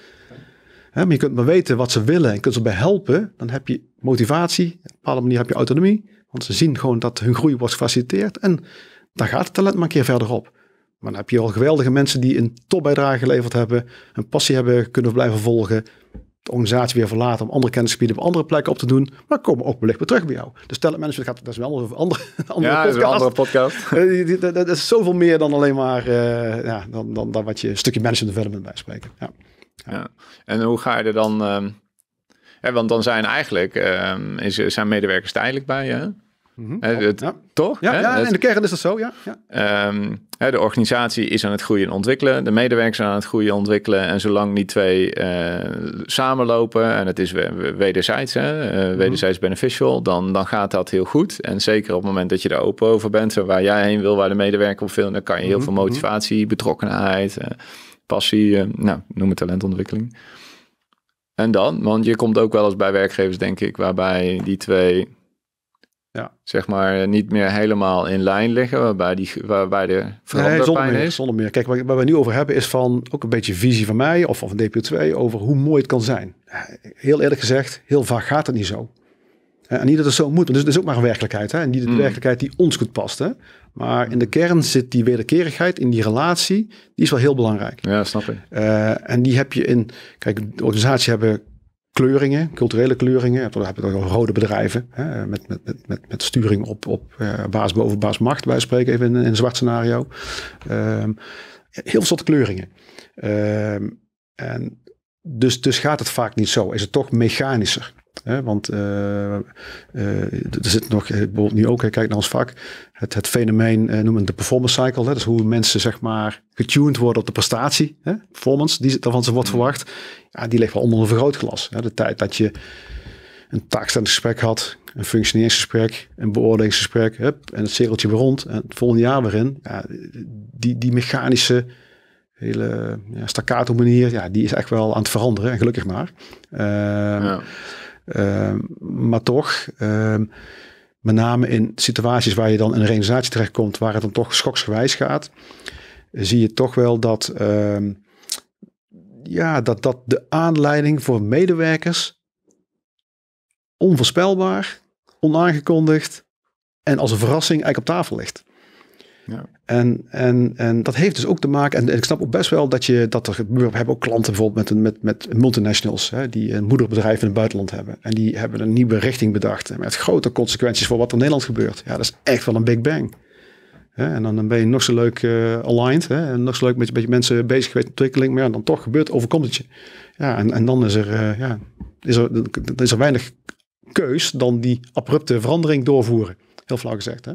maar je kunt maar weten wat ze willen en kunt ze bij helpen. Dan heb je motivatie, op een bepaalde manier heb je autonomie. Want ze zien gewoon dat hun groei wordt gefaciliteerd. En dan gaat het talent maar een keer verder op. Maar dan heb je al geweldige mensen die een topbijdrage geleverd hebben, een passie hebben kunnen blijven volgen de organisatie weer verlaten om andere kennisgebieden op andere plekken op te doen. Maar komen ook wellicht weer terug bij jou. Dus talent management gaat, dat is wel over andere, *laughs* andere ja, podcast. een andere podcast. *laughs* Eh, dat, is zoveel meer dan alleen maar eh, ja, dan, dan, dan wat je een stukje management development bij Ja. Ja. En hoe ga je er dan? Ehm, want dan zijn eigenlijk ehm, is, zijn medewerkers tijdelijk bij je. Mhm. Eh, toch? Ja, ja in de kern is dat zo, ja. ja. Ehm, de organisatie is aan het groeien en ontwikkelen. De medewerkers zijn aan het groeien en ontwikkelen. En zolang die twee eh, samenlopen, en het is wederzijds, hè, eh, mhm. wederzijds beneficial, dan, dan gaat dat heel goed. En zeker op het moment dat je er open over bent, waar jij heen wil, waar de medewerker op wil, dan kan je heel mhm. veel motivatie, betrokkenheid, passie, nou, noem het talentontwikkeling. En dan, want je komt ook wel eens bij werkgevers, denk ik, waarbij die twee ja. zeg maar eh, niet meer helemaal in lijn liggen, waarbij die, waar, de veranderpijn is. Zonder meer. Kijk, waar, waar we nu over hebben is van ook een beetje visie van mij of, van een DPO2 over hoe mooi het kan zijn. Heel eerlijk gezegd, heel vaak gaat het niet zo. En niet dat het zo moet, want dus het is ook maar een werkelijkheid. Hè? En niet de hmm. werkelijkheid die ons goed past. Hè? Maar in de kern zit die wederkerigheid in die relatie. Die is wel heel belangrijk. Ja, snap ik. Eh, en die heb je in... Kijk, de organisatie hebben kleuringen, culturele kleuringen. Dan heb je rode bedrijven hè, met, met, met, met, sturing op, op eh, baas boven baas macht. Wij spreken even in, in een zwart scenario. Ehm, heel veel soorten kleuringen. Ehm, en dus, dus gaat het vaak niet zo. Is het toch mechanischer want eh, eh, er zit nog, eh, bijvoorbeeld nu ook, kijk naar ons vak, het, het fenomeen uh, noemen de performance cycle. Hè, is dus hoe mensen zeg maar getuned worden op de prestatie, hè, performance, die daarvan ze wordt mm. verwacht. Ja, die ligt wel onder een vergrootglas. Hè. De tijd dat je een taakstellingsgesprek had, een functioneringsgesprek, een beoordelingsgesprek, en het cirkeltje weer rond. En het volgende jaar weer in. Ja, die, die mechanische hele ja, staccato manier, ja, die is echt wel aan het veranderen. En gelukkig maar. Ehm, ja. Ehm, maar toch, ehm, met name in situaties waar je dan in een realisatie terechtkomt, waar het dan toch schoksgewijs gaat, zie je toch wel dat, ehm, ja, dat, dat de aanleiding voor medewerkers onvoorspelbaar, onaangekondigd en als een verrassing eigenlijk op tafel ligt. Ja. En, en, en dat heeft dus ook te maken, en, ik snap ook best wel dat je dat er, we hebben ook klanten bijvoorbeeld met, met, met multinationals, hè, die een moederbedrijf in het buitenland hebben. En die hebben een nieuwe richting bedacht met grote consequenties voor wat er in Nederland gebeurt. Ja, dat is echt wel een big bang. en dan ben je nog zo leuk eh, aligned, hè, en nog zo leuk met, een beetje mensen bezig geweest met ontwikkeling, maar ja, dan toch gebeurt, overkomt het je. Ja, en, en dan is er, eh, ja, is er, is er weinig keus dan die abrupte verandering doorvoeren. Heel flauw gezegd, hè?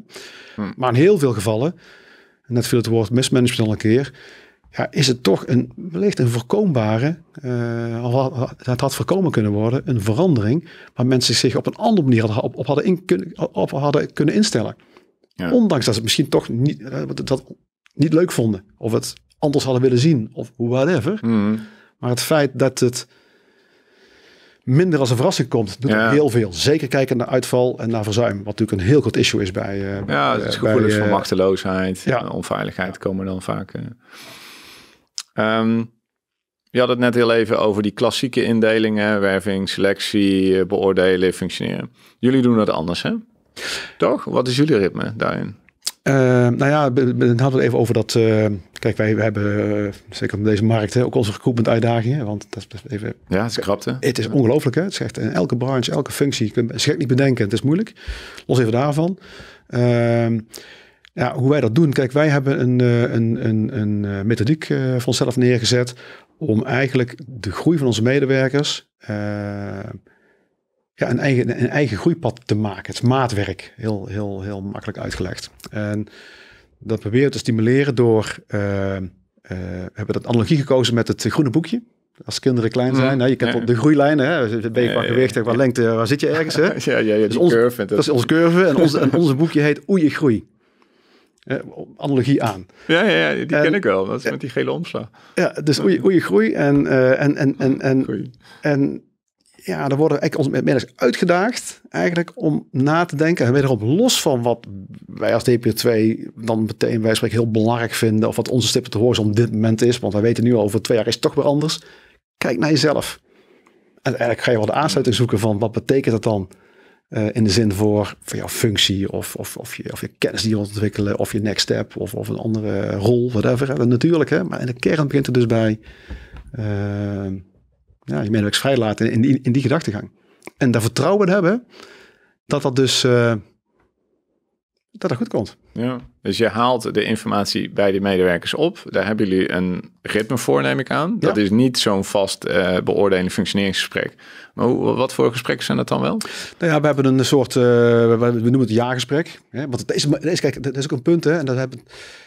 Hm. Maar in heel veel gevallen, net viel het woord mismanagement al een keer, ja, is het toch een, wellicht een voorkombare, eh, het had voorkomen kunnen worden, een verandering, waar mensen zich op een andere manier hadden, op, hadden, in, kunnen, hadden kunnen instellen. Ja. Ondanks dat ze het misschien toch niet, eh, dat niet leuk vonden, of het anders hadden willen zien, of whatever. Hm. Maar het feit dat het minder als een verrassing komt, doet ja. heel veel. Zeker kijken naar uitval en naar verzuim, wat natuurlijk een heel groot issue is bij... Eh, ja, het eh, gevoelens van eh, machteloosheid ja. en onveiligheid komen dan vaak. Uh. je had het net heel even over die klassieke indelingen, werving, selectie, beoordelen, functioneren. Jullie doen dat anders, hè? Toch? Wat is jullie ritme daarin? Eh, nou ja, we, we hadden het even over dat. Eh, kijk, wij, hebben eh, zeker op deze markt hè, ook onze recruitment uitdagingen. Want dat is even. Ja, het is krapte. Het is ongelooflijk, hè? Het is echt in elke branche, elke functie. Je kunt het niet bedenken, het is moeilijk. Los even daarvan. Ehm, ja, hoe wij dat doen. Kijk, wij hebben een, een, een, een methodiek vanzelf neergezet. om eigenlijk de groei van onze medewerkers ja, een, eigen, een eigen groeipad te maken. Het is maatwerk, heel, heel, heel makkelijk uitgelegd. En dat proberen we te stimuleren door, uh, we hebben dat analogie gekozen met het groene boekje. Als kinderen klein zijn, hè, mm. nou, je kent op de groeilijnen, hè, ben je qua gewicht, wat lengte, waar zit je ergens? Hè? *laughs* ja, ja, ja dus ons, curve. Dat, is onze curve en, onze, en onze boekje heet Oei, groei. Eh, analogie aan. Ja, ja, ja die ken ik wel. Dat is met die gele omslag. Ja, dus oei, oei groei en, uh, en, en, en, en, groei. en ja, dan worden ik met mensen uitgedaagd eigenlijk om na te denken. En wederom los van wat wij als DPO2 dan meteen wij spreken heel belangrijk vinden. Of wat onze stippen te horen op dit moment is. Want wij weten nu al over twee jaar is het toch weer anders. Kijk naar jezelf. En eigenlijk ga je wel de aansluiting zoeken van wat betekent dat dan eh, in de zin voor, voor jouw functie of, of, of, je, of je kennis die je ontwikkelen of je next step of, of een andere rol, whatever. natuurlijk, hè, maar in de kern begint het dus bij... Eh, ja, je medewerkers vrijlaten in in die gedachtegang. En daar vertrouwen hebben dat dat dus eh, dat het goed komt. Ja, dus je haalt de informatie bij de medewerkers op. Daar hebben jullie een ritme voor, neem ik aan. Dat is niet zo'n vast uh, eh, beoordeling functioneringsgesprek. Maar wat voor gesprekken zijn dat dan wel? Nou ja, we hebben een soort, uh, we, noemen het jaargesprek. Hè? Want het is, het kijk, dat is ook een punt, hè. En dat hebben,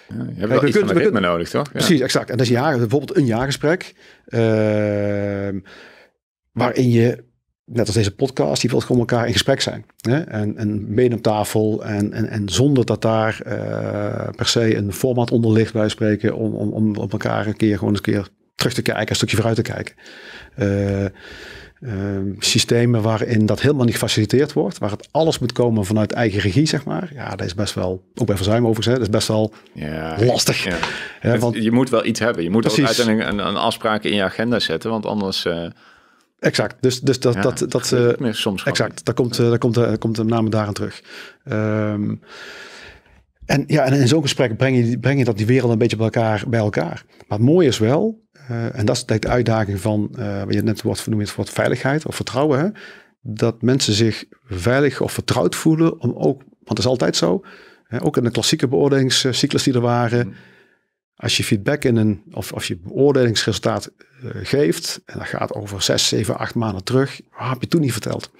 ja, je hebt we iets kunnen, van ritme nodig, toch? Ja. Precies, exact. En dat is jaar, bijvoorbeeld een jaargesprek. Uh, waarin je net als deze podcast, die wil gewoon met elkaar in gesprek zijn. Hè? En, en op tafel en, en, en zonder dat daar eh, per se een format onder ligt, bij spreken, om, om, om op elkaar een keer gewoon eens een keer terug te kijken, een stukje vooruit te kijken. Eh, ehm, systemen waarin dat helemaal niet gefaciliteerd wordt, waar het alles moet komen vanuit eigen regie, zeg maar. Ja, dat is best wel, ook bij verzuim overigens, hè, dat is best wel ja, lastig. want, je moet wel iets hebben. Je moet ook uiteindelijk een, een afspraak in je agenda zetten, want anders... Eh, Exact. Dus, dus dat. dat, dat uh, eh, soms. Exact. Daar komt, eh, daar komt, daar eh, komt de name daaraan terug. Ehm, en ja, en in zo'n gesprek breng je, breng je dat die wereld een beetje bij elkaar. Bij elkaar. Maar het mooie is wel, en dat is de uitdaging van, uh, je net wordt genoemd voor veiligheid of vertrouwen, hè? dat mensen zich veilig of vertrouwd voelen om ook, want dat is altijd zo, hè? ook in de klassieke beoordelingscyclus die er waren. Mm. Als je feedback in een, of als je beoordelingsresultaat eh, geeft, en dat gaat over zes, zeven, acht maanden terug, heb je toen niet verteld?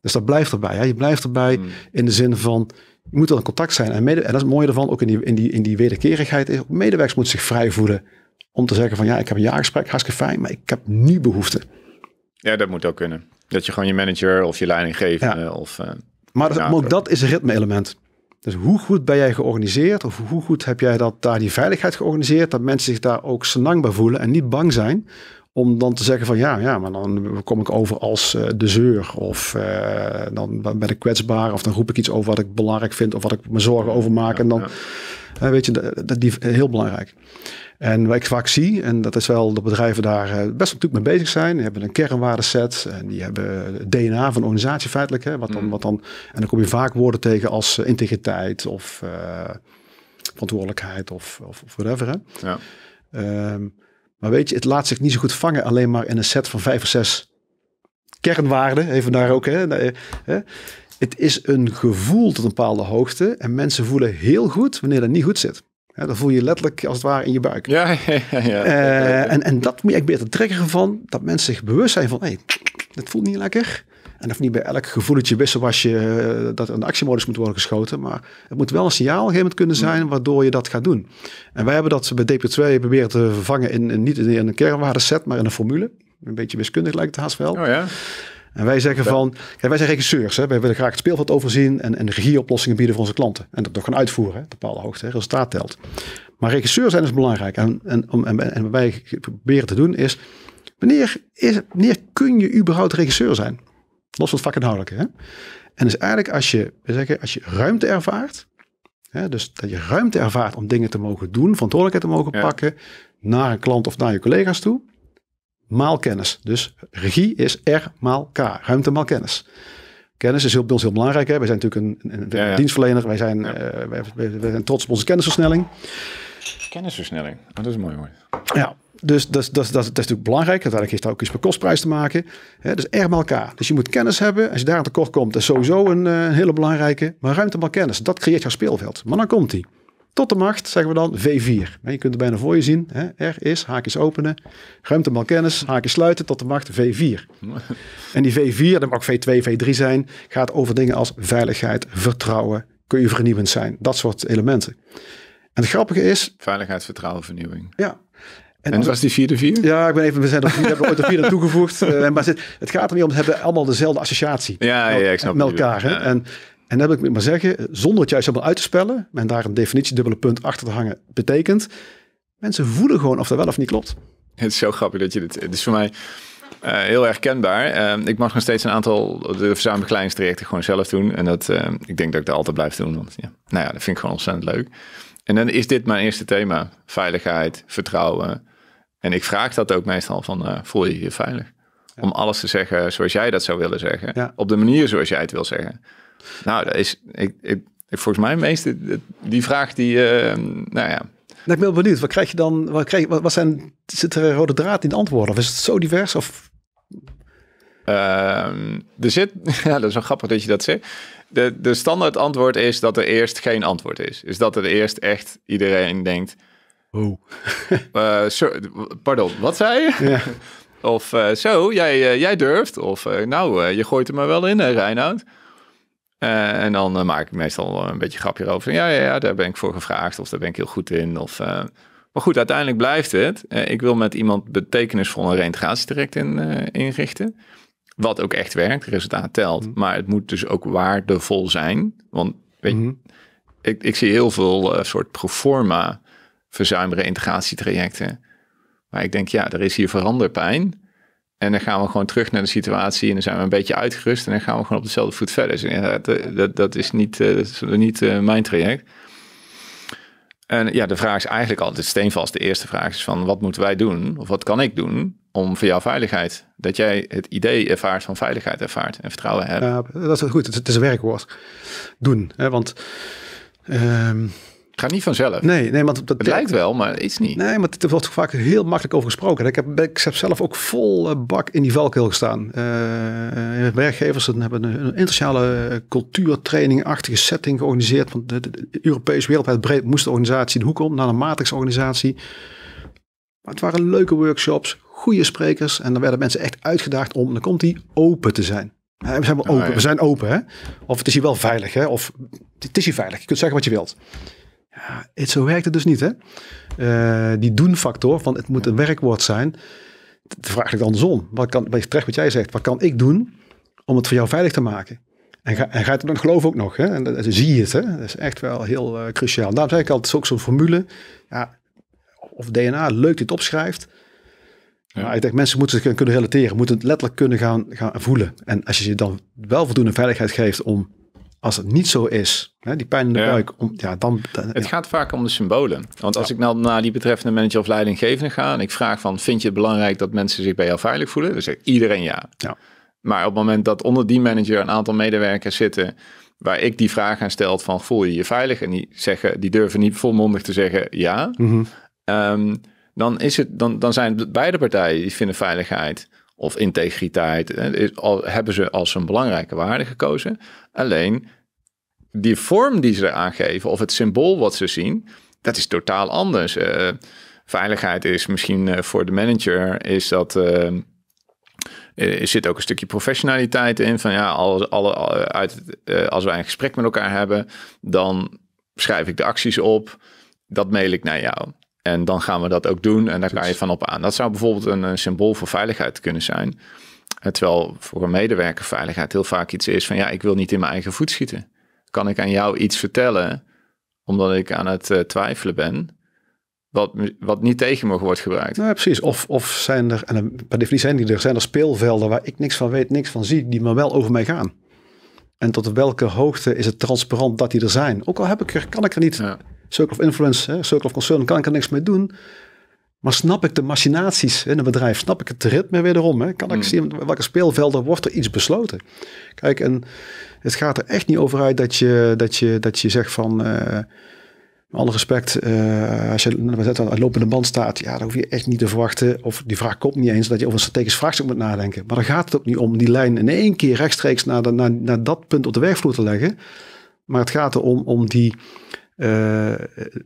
Dus dat blijft erbij. Hè? Je blijft erbij hmm. in de zin van, je moet wel in contact zijn. En, mede, en dat is het mooie ervan, ook in die, in die, in die wederkerigheid, is, medewerkers moeten zich vrij voelen om te zeggen van, ja, ik heb een jaargesprek, hartstikke fijn, maar ik heb nu behoefte. Ja, dat moet ook kunnen. Dat je gewoon je manager of je leiding geeft. Eh, of... Eh, maar, dat, maar ook dat is een ritme-element. Dus hoe goed ben jij georganiseerd of hoe goed heb jij dat, daar die veiligheid georganiseerd, dat mensen zich daar ook senang bij voelen en niet bang zijn om dan te zeggen van ja, ja, maar dan kom ik over als eh, de zeur of eh, dan ben ik kwetsbaar of dan roep ik iets over wat ik belangrijk vind of wat ik me zorgen over maak en dan weet je, dat, die eh, heel belangrijk. En wat ik vaak zie, en dat is wel de bedrijven daar eh, best natuurlijk mee bezig zijn. Die hebben een kernwaardeset en die hebben DNA van organisatie feitelijk. Hè, wat dan, mm. wat dan, en dan kom je vaak woorden tegen als eh, integriteit of verantwoordelijkheid of, of, whatever. Hè. Ja. Ehm, maar weet je, het laat zich niet zo goed vangen alleen maar in een set van vijf of zes kernwaarden. Even daar ook. Hè, het is een gevoel tot een bepaalde hoogte. En mensen voelen heel goed wanneer dat niet goed zit. Ja, dan voel je letterlijk als het ware in je buik. Ja, *laughs* ja, ja. Eh, en, en dat moet je beter trekken van dat mensen zich bewust zijn van, hé, hey, dit voelt niet lekker. En of niet bij elk gevoeletje wissen was je eh, dat een actiemodus moet worden geschoten. Maar het moet wel een signaal kunnen zijn waardoor je dat gaat doen. En wij hebben dat bij DP2 proberen te vervangen in, in niet in een kernwaardeset, maar in een formule. Een beetje wiskundig lijkt het haast wel. Oh ja. En wij zeggen van, kijk, wij zijn regisseurs, hè? wij willen graag het speelveld overzien en, en regieoplossingen bieden voor onze klanten. En dat toch gaan uitvoeren, bepaalde hoogte, hè? resultaat telt. Maar regisseur zijn is dus belangrijk. En, en, en, en wat wij proberen te doen is, wanneer, is, wanneer kun je überhaupt regisseur zijn? Los van het vakinhoudelijke. Hè? En dus eigenlijk als je, we zeggen, als je ruimte ervaart, hè, dus dat je ruimte ervaart om dingen te mogen doen, verantwoordelijkheid te mogen pakken, naar een klant of naar je collega's toe maal kennis. Dus regie is R maal K, ruimte maal kennis. Kennis is heel, heel belangrijk. Hè? Wij zijn natuurlijk een, een dienstverlener. Wij zijn, eh, wij, zijn trots op onze kennisversnelling. Kennisversnelling, oh, dat is mooi hoor. Ja, dus dat, dat, dat, dat is natuurlijk belangrijk. Dat heeft ook iets met kostprijs te maken. Hè? Dus R maal K. Dus je moet kennis hebben. Als je daar aan tekort komt, is sowieso een, eh, een hele belangrijke. Maar ruimte maal kennis, dat creëert jouw speelveld. Maar dan komt die. Tot de macht zeggen we dan V4. Je kunt het bijna voor je zien. Hè? R is, haakjes openen, ruimtemaal kennis, haakjes sluiten, tot de macht V4. *laughs* En die V4, dat mag V2, V3 zijn, gaat over dingen als veiligheid, vertrouwen, kun je vernieuwend zijn, dat soort elementen. En het grappige is... Veiligheid, vertrouwen, vernieuwing. Ja. En, was die vierde vier? Ja, ik ben even, we, zijn er, we hebben ooit vier vierde *laughs* toegevoegd. Eh, maar het, gaat er niet om, we hebben allemaal dezelfde associatie. Ja, ja, ik snap Met elkaar. En en dan wil ik maar zeggen, zonder het juist helemaal uit te spellen, en daar een definitie dubbele punt achter te hangen, betekent, mensen voelen gewoon of dat wel of niet klopt. *laughs* Het is zo grappig dat je dit. Het is voor mij eh, heel erg kenbaar. Eh, ik mag nog steeds een aantal de verzamelbegeleidingstrajecten gewoon zelf doen. En dat, eh, ik denk dat ik dat altijd blijf doen. Want ja, nou ja, dat vind ik gewoon ontzettend leuk. En dan is dit mijn eerste thema: veiligheid, vertrouwen. En ik vraag dat ook meestal van: voel je je veilig? Om alles te zeggen zoals jij dat zou willen zeggen. Op de manier zoals jij het wil zeggen. Nou, dat is, ik, ik, ik volgens mij meest die vraag die, eh, nou ja. Nou, ik ben benieuwd, wat krijg je dan, wat, krijg, wat, wat zijn, zit er een rode draad in de antwoorden? Of is het zo divers? Of... Ehm, er zit, *laughs* ja, dat is wel grappig dat je dat zegt. De, de standaard antwoord is dat er eerst geen antwoord is. Is dat er eerst echt iedereen denkt, Oh. Uh, *laughs* pardon, wat zei je? *laughs* Of eh, zo, jij, jij durft. Of nou, je gooit er maar wel in, hè, Reinoud. Eh, en dan eh, maak ik meestal een beetje grapje over. Ja, ja, ja, daar ben ik voor gevraagd of daar ben ik heel goed in. Of, eh. Maar goed, uiteindelijk blijft het. ik wil met iemand betekenisvolle reintegratie direct in, inrichten. Wat ook echt werkt, resultaat telt. Mm-hmm. Maar het moet dus ook waardevol zijn. Want weet je, mm-hmm. ik, ik zie heel veel soort proforma verzuimere integratietrajecten. Maar ik denk, ja, er is hier veranderpijn. En dan gaan we gewoon terug naar de situatie en dan zijn we een beetje uitgerust en dan gaan we gewoon op dezelfde voet verder. Dus dat, dat, is niet, eh, dat is niet eh, mijn traject. En ja, de vraag is eigenlijk altijd steenvast. De eerste vraag is van wat moeten wij doen of wat kan ik doen om voor jouw veiligheid, dat jij het idee ervaart van veiligheid ervaart en vertrouwen hebt. Ja, dat is goed. Het, is een werkwoord. Doen. Hè? Want ehm, Ga niet vanzelf. Nee, nee, want dat, het lijkt wel, maar is niet. Nee, maar er wordt vaak heel makkelijk over gesproken. Ik heb, ik heb zelf ook vol eh, bak in die valkuil gestaan. Uh, werkgevers hebben een, een internationale cultuurtraining-achtige setting georganiseerd. Want de, Europees wereldwijd breed moest de organisatie de hoek om naar een matrixorganisatie. Maar het waren leuke workshops, goede sprekers. En dan werden mensen echt uitgedaagd om, dan komt die, open te zijn. We zijn wel ah, open, we zijn open. Hè? Of het is hier wel veilig, hè? of het is hier veilig. Je kunt zeggen wat je wilt. Ja, zo werkt het dus niet, hè? Uh, die doenfactor, van het moet een werkwoord zijn. De vraag ik andersom. Wat kan, terecht wat jij zegt, wat kan ik doen om het voor jou veilig te maken? En, ga, en gaat het dan geloof ook nog, hè? En, dan zie je het, hè? Dat is echt wel heel eh, cruciaal. Daarom zei ik altijd, het is ook zo'n formule. Ja, of DNA, leuk dit opschrijft. Maar ik denk, mensen moeten zich kunnen relateren, moeten het letterlijk kunnen gaan, gaan voelen. En als je ze dan wel voldoende veiligheid geeft om als het niet zo is, hè, die pijn in de ja. buik, om, ja, dan, Het gaat vaak om de symbolen. Want als ik nou naar die betreffende manager of leidinggevende ga en ik vraag van, vind je het belangrijk dat mensen zich bij jou veilig voelen? Dan zegt iedereen ja. Maar op het moment dat onder die manager een aantal medewerkers zitten waar ik die vraag aan stel van, voel je je veilig? En die, zeggen, die durven niet volmondig te zeggen ja. Mhm. Ehm, dan, is het, dan, dan zijn beide partijen die vinden veiligheid of integriteit, eh, hebben ze als een belangrijke waarde gekozen. Alleen die vorm die ze eraan geven of het symbool wat ze zien, dat is totaal anders. Eh, veiligheid is misschien eh, voor de manager, is dat. er zit ook een stukje professionaliteit in. Van ja, alle, uit, als wij een gesprek met elkaar hebben, dan schrijf ik de acties op. Dat mail ik naar jou. En dan gaan we dat ook doen en daar ga je van op aan. Dat zou bijvoorbeeld een, eh, symbool voor veiligheid kunnen zijn. Eh, terwijl voor een medewerker veiligheid heel vaak iets is van ja, ik wil niet in mijn eigen voet schieten. Kan ik aan jou iets vertellen omdat ik aan het eh, twijfelen ben? Wat, wat niet tegen me wordt gebruikt. Nou, precies. Of, of zijn er, en per definitie zijn die er, zijn er speelvelden waar ik niks van weet, niks van zie, die maar wel over mij gaan. En tot welke hoogte is het transparant dat die er zijn? Ook al heb ik er, kan ik er niet Circle of influence, hè, circle of concern, kan ik er niks mee doen. Maar snap ik de machinaties in een bedrijf? Snap ik het ritme wederom? Hè? Kan ik mm. zien welke speelvelden wordt er iets besloten? Kijk, en het gaat er echt niet over uit dat je, dat je, dat je zegt van... Uh, alle respect, eh, als je aan nou, lopende band staat, ja, dan hoef je echt niet te verwachten. Of die vraag komt niet eens dat je over een strategisch vraagstuk moet nadenken. Maar dan gaat het ook niet om die lijn in één keer rechtstreeks naar, naar, naar dat punt op de werkvloer te leggen. Maar het gaat erom om die eh,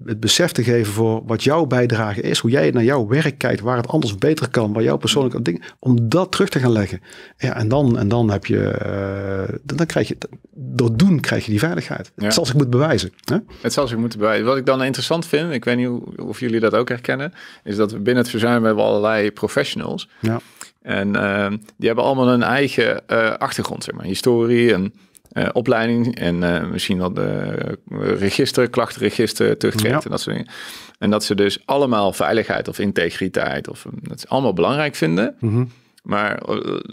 het besef te geven voor wat jouw bijdrage is, hoe jij naar jouw werk kijkt, waar het anders beter kan, waar jouw persoonlijke ding. om dat terug te gaan leggen. Ja, en dan, en dan heb je, eh, dan, krijg je, door doen krijg je die veiligheid. Ja. Het zal zich moeten bewijzen. Hè? Het zal zich moeten bewijzen. Wat ik dan interessant vind, ik weet niet of jullie dat ook herkennen, is dat we binnen het verzuim hebben allerlei professionals. Ja. En ehm, die hebben allemaal een eigen eh, achtergrond, zeg maar, historie en eh, opleiding en eh, misschien wel de eh, register, klachtenregister, tuchtrecht en dat soort dingen. En dat ze dus allemaal veiligheid of integriteit of dat ze allemaal belangrijk vinden. Mhm. Maar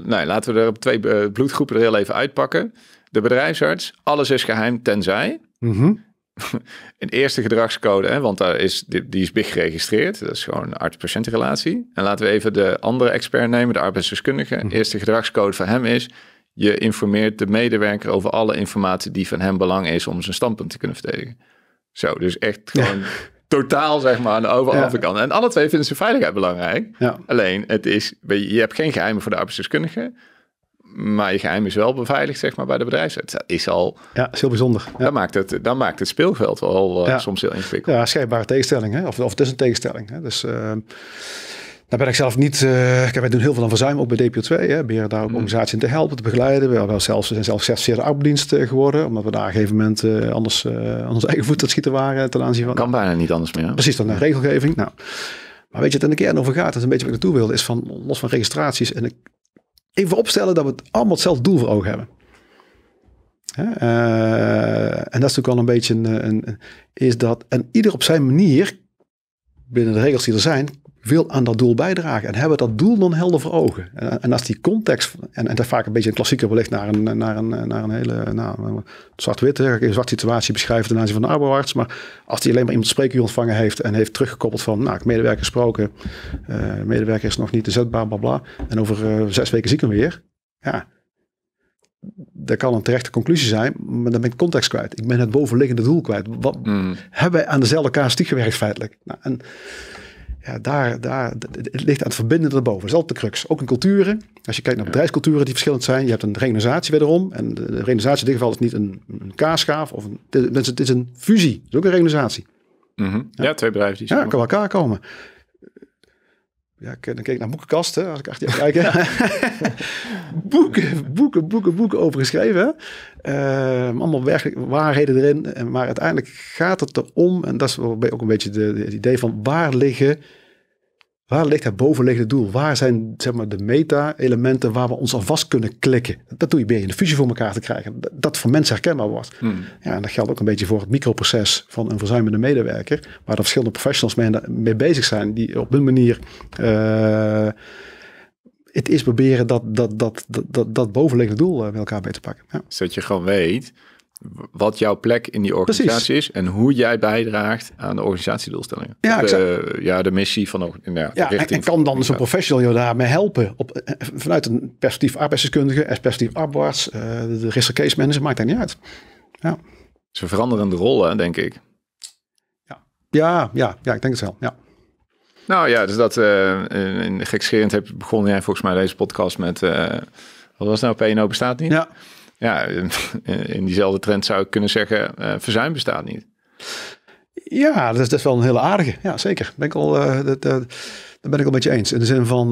nou, laten we er op twee bloedgroepen heel even uitpakken. De bedrijfsarts, alles is geheim tenzij. Mm *laughs* Een eerste gedragscode, hè, want daar is, die, die is big geregistreerd. Dat is gewoon een arts-patiëntenrelatie. En laten we even de andere expert nemen, de arbeidsdeskundige. Mhm. Eerste gedragscode van hem is je informeert de medewerker over alle informatie die van hem belang is om zijn standpunt te kunnen verdedigen. Zo, dus echt gewoon totaal zeg maar aan de overkant. En alle twee vinden ze veiligheid belangrijk. Ja. Alleen, het is, je hebt geen geheimen voor de arbeidsdeskundige. Maar je geheim is wel beveiligd, zeg maar, bij de bedrijf. Het is al... Ja, is heel bijzonder. Dan, maakt het, dan maakt het speelveld al eh, soms heel ingewikkeld. Ja, schijnbare tegenstelling, hè? Of, of het is een tegenstelling, hè? Dus... Uh... Daar ben ik zelf niet. Uh, eh, ik heb, wij doen heel veel aan verzuim, ook bij DPO2. Hè, beheren daar ook mm. organisaties in te helpen, te begeleiden. We, hebben zelfs, zijn zelf certificeerde arbeidsdienst geworden, omdat we daar op een gegeven moment eh, anders aan eh, onze *laughs* eigen voet dat schieten waren ten aanzien van. Kan bijna niet anders meer. Precies, dan de regelgeving. Nou, maar weet je, het in de kern over gaat, dat is een beetje wat ik naartoe wilde, is van los van registraties. En ik even opstellen dat we het allemaal hetzelfde doel voor ogen hebben. Hè? en dat is natuurlijk al een beetje een, een, is dat, en ieder op zijn manier binnen de regels die er zijn, wil aan dat doel bijdragen. En hebben dat doel dan helder voor ogen. En, als die context, en, en dat vaak een beetje een klassieker wellicht naar een, naar een, naar een hele nou, zwart-wit, een zwart situatie beschrijven ten aanzien van de arbeidsarts. Maar als die alleen maar iemand spreekuur ontvangen heeft en heeft teruggekoppeld van, nou, ik medewerker gesproken, uh, medewerker is nog niet inzetbaar, bla bla. En over eh, zes weken zie ik hem weer. Ja, dat kan een terechte conclusie zijn, maar dan ben ik context kwijt. Ik ben het bovenliggende doel kwijt. Wat hmm. hebben wij aan dezelfde kaas gewerkt feitelijk? Nou, en ja, daar, daar, het ligt aan het verbinden erboven. zelfde is crux. Ook in culturen. Als je kijkt naar bedrijfsculturen die verschillend zijn. Je hebt een realisatie wederom. En de realisatie in dit geval is niet een, een Of een, het, is, het is een fusie. Het is ook een reorganisatie. Mhm. ja. twee bedrijven die Ja, kan elkaar komen ja, ik, dan keek ik naar boekenkasten. Als ik achter je kijk *laughs* boeken, boeken, boeken, boeken over geschreven. Ehm, allemaal werkelijk waarheden erin. Maar uiteindelijk gaat het erom, en dat is ook een beetje het idee van waar liggen Waar ligt het bovenliggende doel? Waar zijn zeg maar, de meta-elementen waar we ons alvast vast kunnen klikken? Dat doe je bij een fusie voor elkaar te krijgen. Dat voor mensen herkenbaar wordt. Hmm. Ja, en dat geldt ook een beetje voor het microproces van een verzuimende medewerker. Waar er verschillende professionals mee, mee bezig zijn. Die op hun manier eh, het is proberen dat, dat, dat, dat, dat bovenliggende doel eh, met elkaar mee te pakken. Ja. Zodat je gewoon weet, wat jouw plek in die organisatie is en hoe jij bijdraagt aan de organisatiedoelstellingen. Ja, de, ja de missie van nou, ja, ja en, kan dan zo'n professional jou daarmee helpen op, eh, vanuit een perspectief arbeidsdeskundige, eh, perspectief arbeids, uh, eh, de risk case manager, maakt dat niet uit. Ja. Ze veranderende rollen, denk ik. Ja, ja, ja, ja ik denk het wel. Ja. Nou ja, dus dat uh, in, gekscherend heb begonnen jij volgens mij deze podcast met wat was nou PNO bestaat niet? Ja ja, in diezelfde trend zou ik kunnen zeggen, eh, verzuim bestaat niet. Ja, dat is, dat wel een hele aardige. Ja, zeker. Ben ik al, uh, dat, eh, ben ik al met je eens. In de zin van,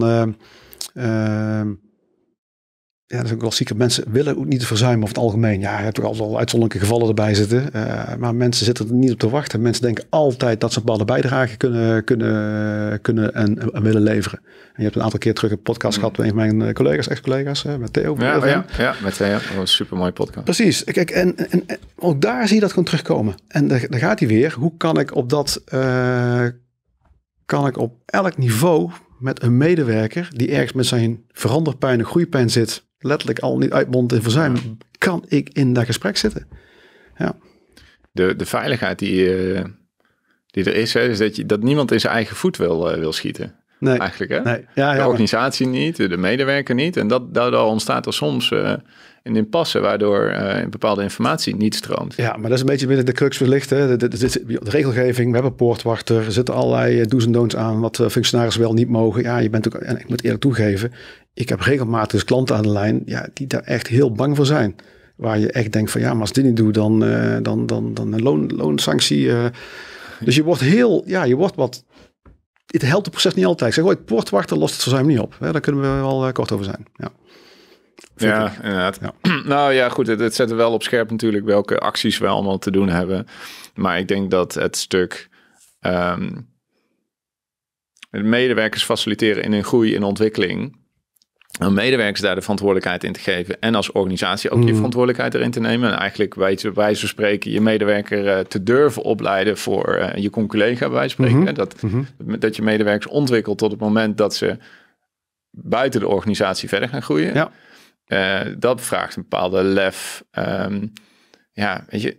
ja, dat is een klassieke. Mensen willen ook niet verzuimen over het algemeen. Ja, je hebt toch al uitzonderlijke gevallen erbij zitten. Eh, maar mensen zitten er niet op te wachten. Mensen denken altijd dat ze een bepaalde bijdrage kunnen, kunnen, kunnen en, willen leveren. En je hebt een aantal keer terug een podcast mm. gehad met een van mijn eh, collega's, ex-collega's, eh, met Theo. Ja, oh ja, ja, met Theo. Oh, een supermooi podcast. Precies. Kijk, en, en, en, ook daar zie je dat gewoon terugkomen. En daar, gaat hij weer. Hoe kan ik op dat... kan ik op elk niveau met een medewerker die ergens met zijn veranderpijn en groeipijn zit letterlijk al niet uitmondt in verzuim, kan ik in dat gesprek zitten. Ja. De, de veiligheid die, eh, die er is, hè, is dat, je, dat niemand in zijn eigen voet wil, eh, wil schieten. Nee. Eigenlijk, hè? Nee. Ja, de organisatie niet, de medewerker niet. En dat, daardoor ontstaat er soms uh, een impasse waardoor een bepaalde informatie niet stroomt. Ja, maar dat is een beetje binnen de crux wellicht. Hè. De, de, de, regelgeving, we hebben poortwachter, er zitten allerlei do's en don'ts aan wat functionarissen wel niet mogen. Ja, je bent ook, en ik moet eerlijk toegeven, ik heb regelmatig klanten aan de lijn ja, die daar echt heel bang voor zijn. Waar je echt denkt van ja, maar als ik dit niet doe, dan, eh, dan, dan, dan een loon, loonsanctie. Eh. Dus je wordt heel, ja, je wordt wat... Het helpt het proces niet altijd. Ik zeg ooit, portwachten, lost het voor zijn niet op. daar kunnen we wel eh, kort over zijn. Ja. ja, inderdaad. Ja. *clears throat* Nou ja, goed, het, het zet er wel op scherp natuurlijk welke acties we allemaal te doen hebben. Maar ik denk dat het stuk um, medewerkers faciliteren in hun groei en ontwikkeling, een medewerkers daar de verantwoordelijkheid in te geven en als organisatie ook mm. je hmm. verantwoordelijkheid erin te nemen. En eigenlijk bij wijze van spreken je medewerker eh, te durven opleiden voor eh, je collega bij spreken. Hmm. dat, hmm. dat je medewerkers ontwikkelt tot het moment dat ze buiten de organisatie verder gaan groeien. Ja. Eh, dat vraagt een bepaalde lef. Ehm, ja, weet je,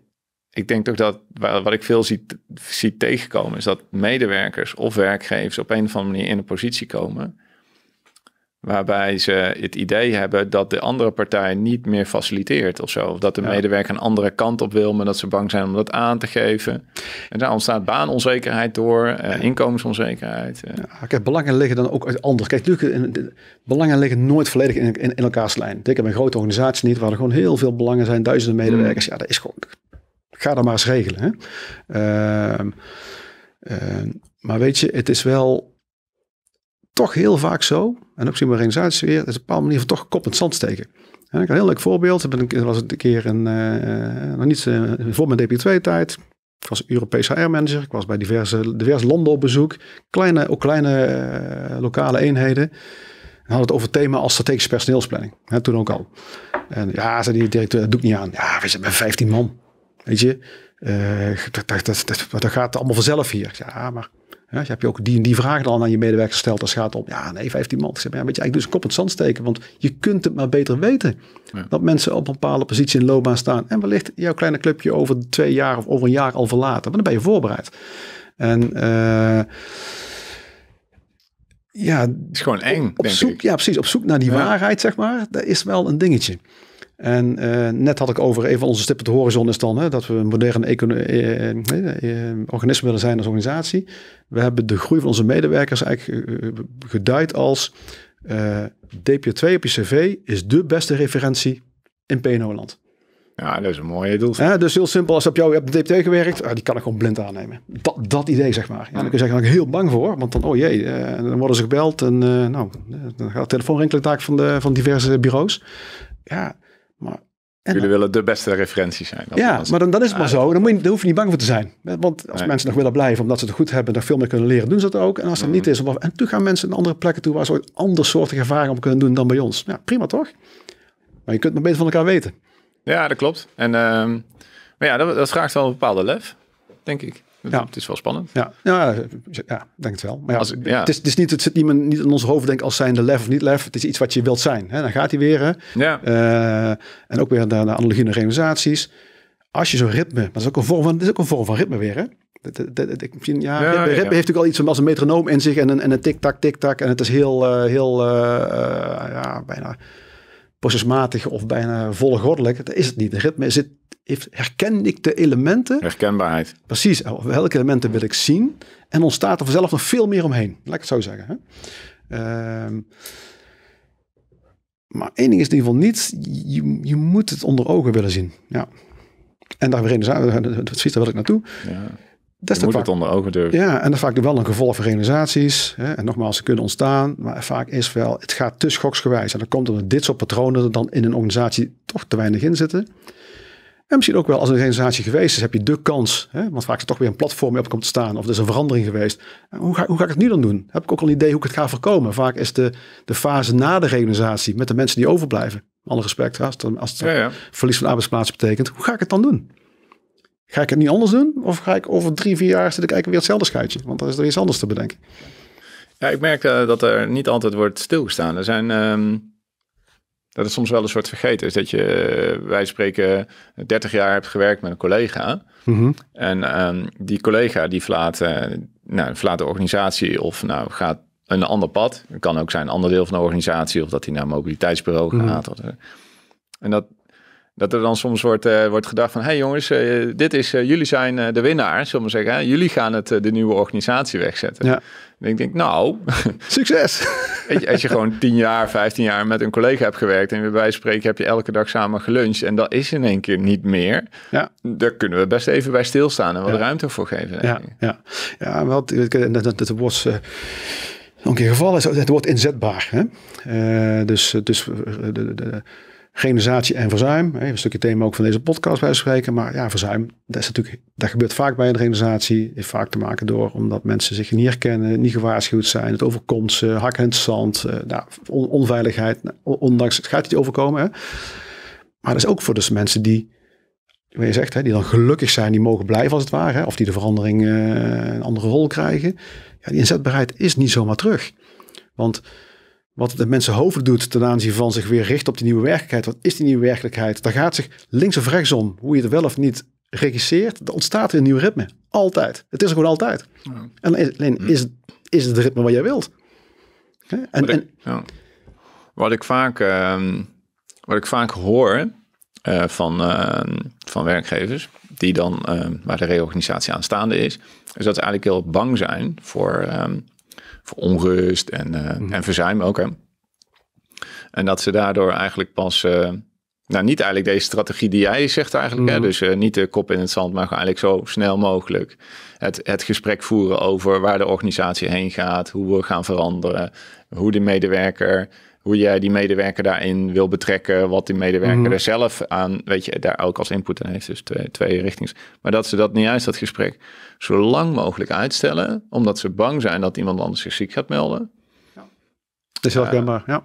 ik denk toch dat wat ik veel zie, zie tegenkomen is dat medewerkers of werkgevers op een of andere manier in een positie komen Waarbij ze het idee hebben dat de andere partij niet meer faciliteert of zo. Of dat de medewerker een andere kant op wil, maar dat ze bang zijn om dat aan te geven. En daar ontstaat baanonzekerheid door, eh, inkomensonzekerheid. Eh. kijk, belangen liggen dan ook anders. Kijk, natuurlijk, belangen liggen nooit volledig in, in, elkaars lijn. Ik heb een grote organisatie niet, waar er gewoon heel veel belangen zijn, duizenden hmm. medewerkers. Ja, dat is gewoon. Ga dat maar eens regelen. Hè? Ehm, ehm, maar weet je, het is wel toch heel vaak zo, en ook zien we organisaties weer, is een bepaalde manier van toch kop in het zand steken. een heel leuk voorbeeld. Er was een keer een, uh, nog niet eh, voor mijn DP2-tijd. Ik was Europees HR-manager. Ik was bij diverse, diverse landen op bezoek. Kleine, ook kleine eh, lokale eenheden. En hadden het over thema als strategische personeelsplanning. Hè, toen ook al. En ja, zei die directeur, dat doe ik niet aan. Ja, we zijn met 15 man. Weet je, dat, dat, dat, dat, gaat allemaal vanzelf hier. Ja, maar ja, dus heb je ook die en die vragen dan aan je medewerkers gesteld als het gaat om, ja, nee, 15 man. Ik zeg, maar, weet je, eigenlijk dus kop in het zand steken, want je kunt het maar beter weten. Dat mensen op een bepaalde positie in loopbaan staan en wellicht jouw kleine clubje over twee jaar of over een jaar al verlaten. Maar dan ben je voorbereid. En eh, ja, het is gewoon eng. Op, denk zoek, ik. Ja, precies. Op zoek naar die waarheid, zeg maar, dat is wel een dingetje. En eh, net had ik over een van onze stippen de horizon is dan hè, dat we een moderne eh eh, eh, eh, organisme willen zijn als organisatie. We hebben de groei van onze medewerkers eigenlijk geduid als uh, DP2 op je cv is de beste referentie in PNO-land. Ja, dat is een mooie doel. Ja, dus heel simpel, als op jou, je hebt een DPT gewerkt, ah, die kan ik gewoon blind aannemen. Dat, dat idee, zeg maar. Ja, dan kun je zeggen, daar ben ik heel bang voor, want dan, oh jee, dan worden ze gebeld en nou, dan gaat de telefoonrinkeltaak van, de, van diverse bureaus. Ja, maar Jullie willen de beste referentie zijn. Ja, maar dan, dan is het maar ah, zo. Dan, moet je, daar hoef je niet bang voor te zijn. Want als mensen nog willen blijven omdat ze het goed hebben, nog veel meer kunnen leren, doen ze dat ook. En als dat mhm. niet is, en toen gaan mensen naar andere plekken toe waar ze ook ander soorten gevaren op kunnen doen dan bij ons. Ja, prima toch? Maar je kunt het maar beter van elkaar weten. Ja, dat klopt. En, ehm, maar ja, dat, dat vraagt wel een bepaalde lef, denk ik. Ja. Het is wel spannend. Ja, ja, ja denk het wel. Maar ja, Het, is, het, is, niet, het zit niet, in ons hoofd denk als zijnde lef of niet lef. Het is iets wat je wilt zijn. Hè? Dan gaat hij weer. Hè? Ja. Eh, en ook weer de, de analogie realisaties. Als je zo'n ritme, maar dat is ook een vorm van, is ook een vorm van ritme weer. Hè? Dat, ja, ritme, heeft natuurlijk al iets als een metronoom in zich en een, en een tik-tak, tik-tak. En het is heel, eh, heel eh, ja, bijna procesmatig of bijna volgordelijk. Dat is het niet. De ritme zit, heeft, herken ik de elementen. Herkenbaarheid. Precies. Eh, welke elementen wil ik zien? En ontstaat er vanzelf nog veel meer omheen. Laat ik het zo zeggen. Hè? Ehm, maar één ding is in ieder geval niet, je, je moet het onder ogen willen zien. Ja. En daar weer dus, daar wil ik naartoe. Ja dat je moet het onder ogen durven. Ja, en dat vaak wel een gevolg van realisaties. Hè? En nogmaals, ze kunnen ontstaan. Maar vaak is wel, het gaat te schoksgewijs. En dan komt omdat dit soort patronen er dan in een organisatie toch te weinig in zitten. En misschien ook wel als een organisatie geweest is, heb je de kans. Hè? Want vaak is er toch weer een platform op komt te staan. Of er is een verandering geweest. hoe ga, hoe ga ik het nu dan doen? Heb ik ook al een idee hoe ik het ga voorkomen? Vaak is de, de fase na de realisatie, met de mensen die overblijven. Alle respect, als het, als het verlies van arbeidsplaatsen betekent. Hoe ga ik het dan doen? Ga ik het niet anders doen? Of ga ik over drie, vier jaar zit ik kijken weer hetzelfde schuitje? Want dan is er iets anders te bedenken. Ja, ik merk eh, dat er niet altijd wordt stilgestaan. Er zijn... Ehm, dat het soms wel een soort vergeten is. Dat je, eh, wij spreken, 30 eh, jaar hebt gewerkt met een collega. Mhm. En ehm, die collega die verlaat, nou, verlaat de organisatie of nou, gaat een ander pad. Het kan ook zijn een ander deel van de organisatie of dat hij naar een mobiliteitsbureau mhm. gaat. en dat, dat er dan soms wordt, eh, wordt gedacht van... hé hey jongens, eh, dit is, eh, jullie zijn de winnaar, zullen we zeggen. Jullie gaan het, de nieuwe organisatie wegzetten. Ja. ik denk, nou... *laughs* Succes! als je gewoon tien jaar, vijftien jaar met een collega hebt gewerkt... en bij spreken heb je elke dag samen geluncht... en dat is in één keer niet meer. Ja. Daar kunnen we best even bij stilstaan en wat ruimte voor geven. Ja, ja. ja wat, dat, dat, was een keer geval is, het wordt inzetbaar. Hè? dus dus de, de, Generalisatie en verzuim. Een stukje thema ook van deze podcast bij spreken. Maar ja, verzuim, dat, is natuurlijk, dat gebeurt vaak bij een realisatie. Heeft vaak te maken door omdat mensen zich niet herkennen, niet gewaarschuwd zijn. Het overkomt ze, hakken in het zand, eh, nou, onveiligheid. Nou, ondanks, het gaat niet overkomen. Hè? Maar dat is ook voor dus mensen die, wat je zegt, hè, die dan gelukkig zijn, die mogen blijven als het ware. Hè? Of die de verandering eh, een andere rol krijgen. Ja, die inzetbaarheid is niet zomaar terug. Want wat de mensen hoofd doet ten aanzien van zich weer richten op die nieuwe werkelijkheid. Wat is die nieuwe werkelijkheid? Daar gaat zich links of rechts om, hoe je het wel of niet regisseert, er ontstaat er een nieuw ritme. Altijd. Het is er gewoon altijd. Ja. En alleen is, het, is het ritme wat jij wilt. En, wat, ik, en, ja. wat, ik vaak, ehm, wat ik vaak hoor eh, van, ehm, van werkgevers, die dan, ehm, waar de reorganisatie aanstaande is, is dat ze eigenlijk heel bang zijn voor voor onrust en, eh, mhm. en verzuim ook. Hè. En dat ze daardoor eigenlijk pas, eh, nou niet eigenlijk deze strategie die jij zegt eigenlijk, hè, mhm. dus eh, niet de kop in het zand, maar eigenlijk zo snel mogelijk het, het gesprek voeren over waar de organisatie heen gaat, hoe we gaan veranderen, hoe de medewerker hoe jij die medewerker daarin wil betrekken, wat die medewerker mhm. er zelf aan, weet je, daar ook als input aan heeft. Dus twee, twee richtings. Maar dat ze dat niet juist, dat gesprek, zo lang mogelijk uitstellen, omdat ze bang zijn dat iemand anders zich ziek gaat melden. Ja. Dat is wel uh, ja.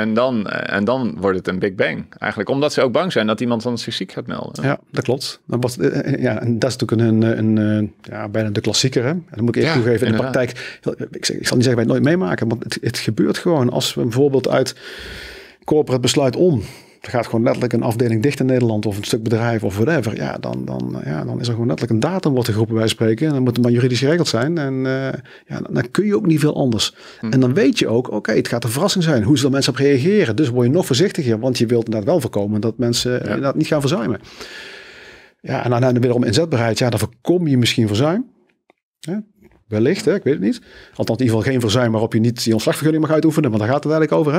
En dan, eh, en dan wordt het een Big Bang. Eigenlijk omdat ze ook bang zijn dat iemand dan zich ziek gaat melden. Ja, dat klopt. Dat was, eh, eh, ja, en dat is natuurlijk een, een, een ja, bijna de klassieker. Hè? En dan moet ik even toegeven. In de praktijk, ik, ik, zal niet zeggen wij het nooit meemaken, want het, het gebeurt gewoon. Als we bijvoorbeeld uit corporate besluit om er gaat gewoon letterlijk een afdeling dicht in Nederland of een stuk bedrijf of whatever. Ja, dan, dan, eh, ja, dan is er gewoon letterlijk een datum wordt groepen bij spreken. En dan moet het maar juridisch geregeld zijn. En eh, ja, dan, kun je ook niet veel anders. Hm. En dan weet je ook, oké, het gaat een verrassing zijn. Hoe zullen mensen op reageren? Dus word je nog voorzichtiger, want je wilt inderdaad wel voorkomen dat mensen dat eh, inderdaad niet gaan verzuimen. Ja, en dan, we om inzetbaarheid. Ja, dan voorkom je misschien verzuim. Wellicht, hè? ik weet het niet. Althans, in ieder geval geen verzuim waarop je niet die ontslagvergunning mag uitoefenen, maar daar gaat het eigenlijk over. Hè?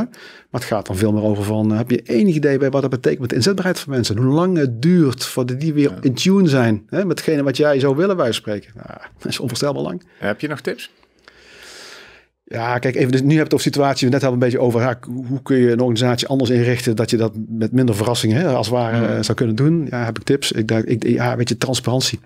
Maar het gaat dan veel meer over van, eh, heb je enig idee bij wat dat betekent met de inzetbaarheid van mensen? Hoe lang het duurt voordat die weer in tune zijn hè? met wat jij zou willen uitspreken? Nou, *laughs* dat is onvoorstelbaar lang. Heb je nog tips? Ja, kijk, even, dus nu heb je het situatie, we net hebben een beetje over, hoe kun je een organisatie anders inrichten dat je dat met minder verrassingen als het ware eh, zou kunnen doen? Ja, heb ik tips? Ik, denk, ik, ja, weet je, transparantie